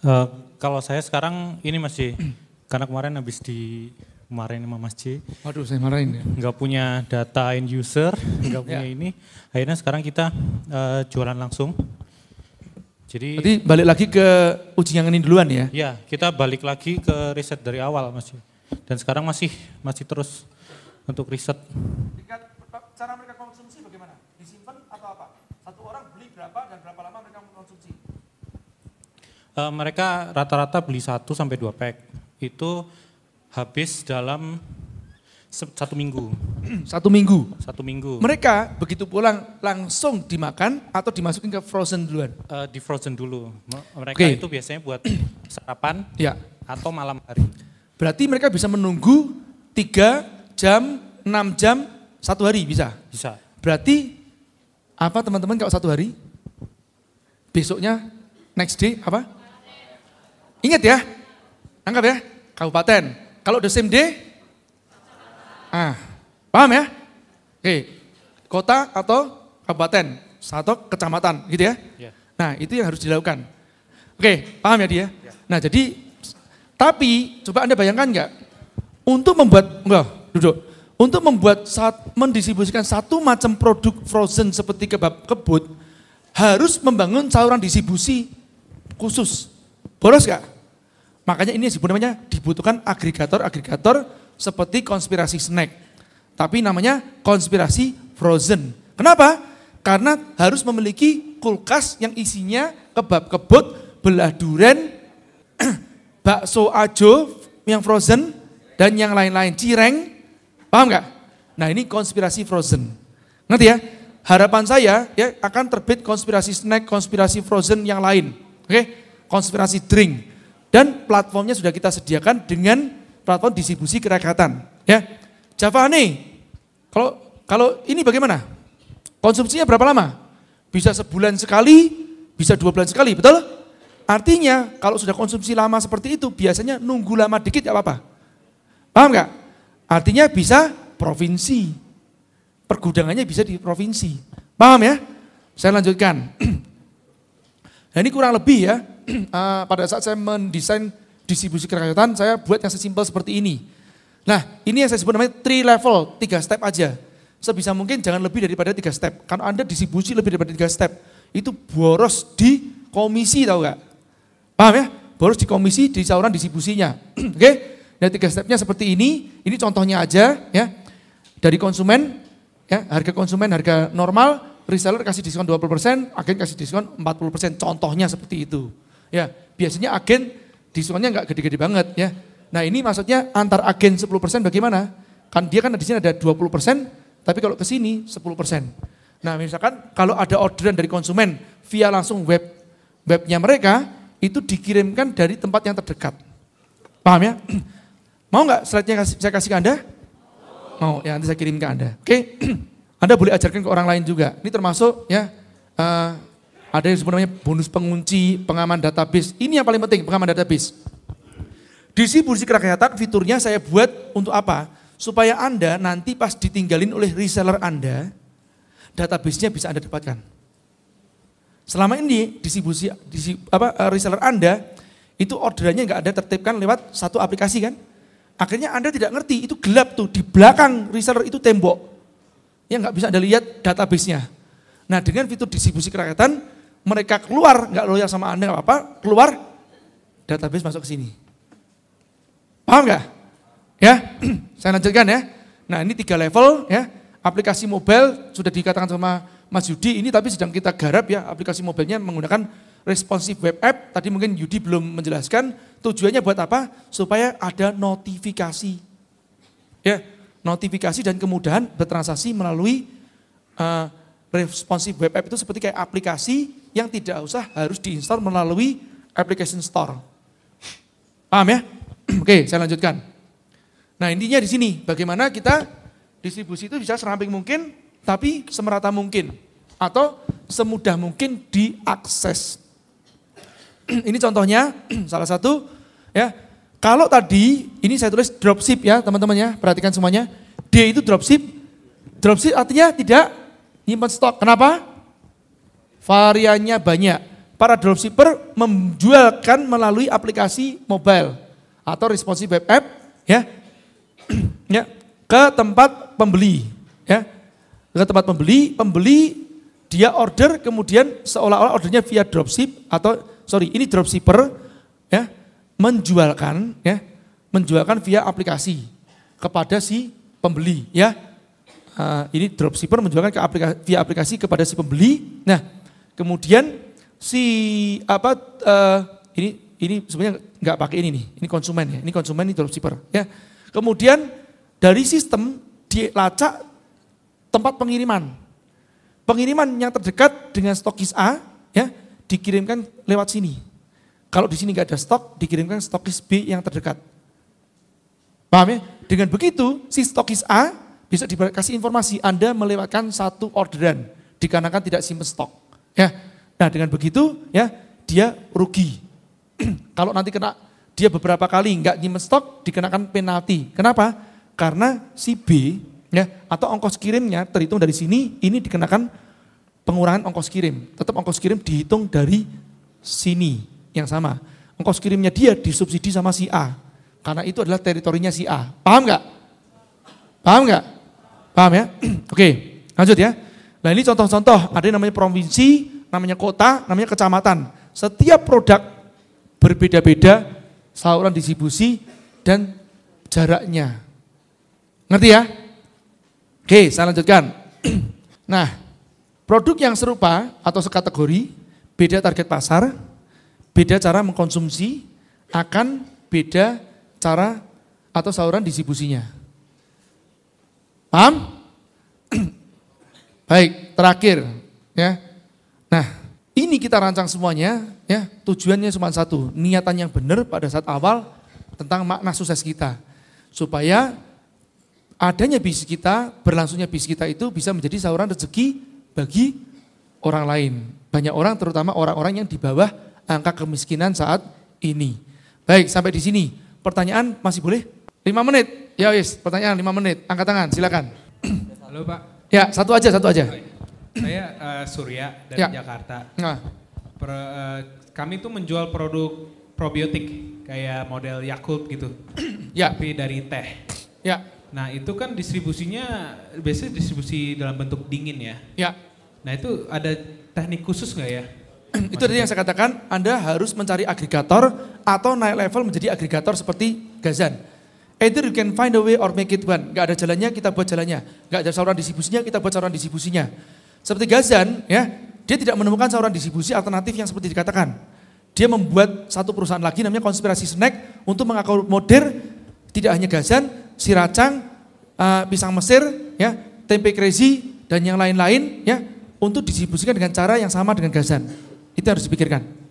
Uh, kalau saya sekarang ini masih [clears throat] karena kemarin habis di kemarin sama Mas J. Waduh saya marahin ya. Nggak punya data end user, enggak punya yeah. ini. Akhirnya sekarang kita uh, jualan langsung. Jadi Berarti balik lagi ke uji yang ini duluan ya? Iya, kita balik lagi ke riset dari awal Mas J. Dan sekarang masih masih terus untuk riset. Tingkat cara mereka konsumsi bagaimana? Disimpan atau apa? Satu orang beli berapa dan berapa lama mereka mengkonsumsi? Uh, mereka rata-rata beli 1 sampai 2 pack. Itu habis dalam satu minggu. [clears throat] Satu minggu. Satu minggu. Mereka begitu pulang langsung dimakan atau dimasukin ke frozen duluan? Uh, di frozen dulu. Mereka okay. itu biasanya buat [clears throat] sarapan ya. atau malam hari. Berarti mereka bisa menunggu tiga jam, enam jam, satu hari bisa? Bisa. Berarti apa teman-teman kalau satu hari? Besoknya next day apa? Ingat ya, anggap ya, kabupaten kalau the same day, ah, paham ya? Oke, kota atau kabupaten, satu kecamatan gitu ya. Yeah. Nah itu yang harus dilakukan. Oke, paham ya dia? Yeah. Nah jadi, tapi coba Anda bayangkan nggak? Untuk membuat, enggak, duduk. Untuk membuat saat mendistribusikan satu macam produk frozen seperti kebab kebut, harus membangun saluran distribusi khusus. Boros gak? Makanya ini namanya dibutuhkan agregator-agregator seperti konspirasi snack. Tapi namanya konspirasi frozen. Kenapa? Karena harus memiliki kulkas yang isinya kebab-kebut, belah duren, [clears throat] bakso ajo yang frozen, dan yang lain-lain. Cireng, paham nggak? Nah ini konspirasi frozen. ngerti ya, harapan saya ya akan terbit konspirasi snack, konspirasi frozen yang lain. Oke, okay? konspirasi drink dan platformnya sudah kita sediakan dengan platform distribusi kerakatan. Ya, Java Honey, kalau kalau ini bagaimana? Konsumsinya berapa lama? Bisa sebulan sekali, bisa dua bulan sekali, betul? Artinya kalau sudah konsumsi lama seperti itu, biasanya nunggu lama dikit ya apa-apa. Paham nggak? Artinya bisa provinsi. Pergudangannya bisa di provinsi. Paham ya? Saya lanjutkan. [clears throat] Nah, ini kurang lebih ya uh, [clears throat] pada saat saya mendesain distribusi kerakyatan, saya buat yang sesimpel seperti ini. Nah, ini yang saya sebut namanya three level, tiga step aja. Sebisa mungkin jangan lebih daripada tiga step. Kalau Anda distribusi lebih daripada tiga step, itu boros di komisi tahu nggak? Paham ya? Boros di komisi di saluran distribusinya. [clears throat] Oke? Okay? Nah, tiga stepnya seperti ini. Ini contohnya aja ya. Dari konsumen, ya harga konsumen harga normal, reseller kasih diskon 20%, agen kasih diskon 40%. Contohnya seperti itu. Ya, biasanya agen diskonnya nggak gede-gede banget ya. Nah ini maksudnya antar agen 10% bagaimana? Kan dia kan di sini ada 20%, tapi kalau ke sini 10%. Nah misalkan kalau ada orderan dari konsumen via langsung web webnya mereka, itu dikirimkan dari tempat yang terdekat. Paham ya? [clears throat] Mau nggak slide-nya saya kasih ke Anda? Mau, ya nanti saya kirim ke Anda. Oke, [clears throat] Anda boleh ajarkan ke orang lain juga. Ini termasuk ya uh, ada yang sebenarnya bonus pengunci, pengaman database. Ini yang paling penting, pengaman database. Distribusi kerakyatan fiturnya saya buat untuk apa? Supaya Anda nanti pas ditinggalin oleh reseller Anda, database-nya bisa Anda dapatkan. Selama ini distribusi, distribusi apa, eh, reseller Anda itu orderannya nggak ada tertipkan lewat satu aplikasi kan? Akhirnya Anda tidak ngerti, itu gelap tuh, di belakang reseller itu tembok. Ya nggak bisa Anda lihat database-nya. Nah dengan fitur distribusi kerakyatan, mereka keluar, nggak loyal sama Anda, apa-apa, keluar, database masuk ke sini. Paham nggak? Ya, [clears throat] saya lanjutkan ya. Nah ini tiga level ya, aplikasi mobile sudah dikatakan sama Mas Yudi, ini tapi sedang kita garap ya, aplikasi mobilnya menggunakan responsive web app, tadi mungkin Yudi belum menjelaskan, tujuannya buat apa? Supaya ada notifikasi. Ya, notifikasi dan kemudahan bertransaksi melalui uh, responsive web app itu seperti kayak aplikasi yang tidak usah harus diinstal melalui application store. Paham ya? [clears throat] Oke, saya lanjutkan. Nah intinya di sini, bagaimana kita distribusi itu bisa seramping mungkin, tapi semerata mungkin. Atau semudah mungkin diakses. [clears throat] ini contohnya, [clears throat] salah satu, ya kalau tadi, ini saya tulis dropship ya teman-teman ya, perhatikan semuanya. D itu dropship, dropship artinya tidak nyimpan stok. Kenapa? Variannya banyak. Para dropshipper menjualkan melalui aplikasi mobile atau responsive web app ya. [clears throat] ya, ke tempat pembeli ya. Ke tempat pembeli, pembeli dia order kemudian seolah-olah ordernya via dropship atau sorry ini dropshipper ya menjualkan ya menjualkan via aplikasi kepada si pembeli ya uh, ini dropshipper menjualkan ke aplikasi, via aplikasi kepada si pembeli nah Kemudian si apa uh, ini ini sebenarnya nggak pakai ini nih. Ini konsumen ya. Ini konsumen ini dropshipper ya. Kemudian dari sistem dilacak tempat pengiriman. Pengiriman yang terdekat dengan stokis A ya dikirimkan lewat sini. Kalau di sini nggak ada stok, dikirimkan stokis B yang terdekat. Paham ya? Dengan begitu, si stokis A bisa dikasih informasi Anda melewatkan satu orderan dikarenakan tidak simpan stok. Ya. Nah, dengan begitu ya dia rugi. [clears throat] Kalau nanti kena dia beberapa kali nggak nyimpen stok dikenakan penalti. Kenapa? Karena si B ya atau ongkos kirimnya terhitung dari sini ini dikenakan pengurangan ongkos kirim. Tetap ongkos kirim dihitung dari sini yang sama. Ongkos kirimnya dia disubsidi sama si A. Karena itu adalah teritorinya si A. Paham nggak? Paham nggak? Paham ya? [clears throat] Oke, lanjut ya. Nah ini contoh-contoh, ada yang namanya provinsi, namanya kota, namanya kecamatan. Setiap produk berbeda-beda saluran distribusi dan jaraknya. Ngerti ya? Oke, saya lanjutkan. [clears throat] nah, produk yang serupa atau sekategori, beda target pasar, beda cara mengkonsumsi, akan beda cara atau saluran distribusinya. Paham? Baik, terakhir ya. Nah, ini kita rancang semuanya ya. Tujuannya cuma satu, niatan yang benar pada saat awal tentang makna sukses kita. Supaya adanya bisnis kita, berlangsungnya bisnis kita itu bisa menjadi saluran rezeki bagi orang lain. Banyak orang terutama orang-orang yang di bawah angka kemiskinan saat ini. Baik, sampai di sini. Pertanyaan masih boleh? 5 menit. Ya wis, pertanyaan 5 menit. Angkat tangan, silakan. Halo, Pak. Ya, satu aja, satu aja. Saya uh, Surya dari ya. Jakarta. Nah. Per, uh, kami tuh menjual produk probiotik kayak model Yakult gitu. ya. Tapi dari teh. Ya. Nah, itu kan distribusinya biasanya distribusi dalam bentuk dingin ya. Ya. Nah, itu ada teknik khusus nggak ya? [clears throat] itu tadi yang saya katakan, Anda harus mencari agregator atau naik level menjadi agregator seperti Gazan. Either you can find a way or make it one. Gak ada jalannya, kita buat jalannya. Gak ada saluran distribusinya, kita buat saluran distribusinya. Seperti Gazan, ya, dia tidak menemukan saluran distribusi alternatif yang seperti dikatakan. Dia membuat satu perusahaan lagi namanya konspirasi snack untuk mengakomodir tidak hanya Gazan, siracang, uh, eh, pisang Mesir, ya, tempe crazy dan yang lain-lain, ya, untuk distribusikan dengan cara yang sama dengan Gazan. Itu harus dipikirkan.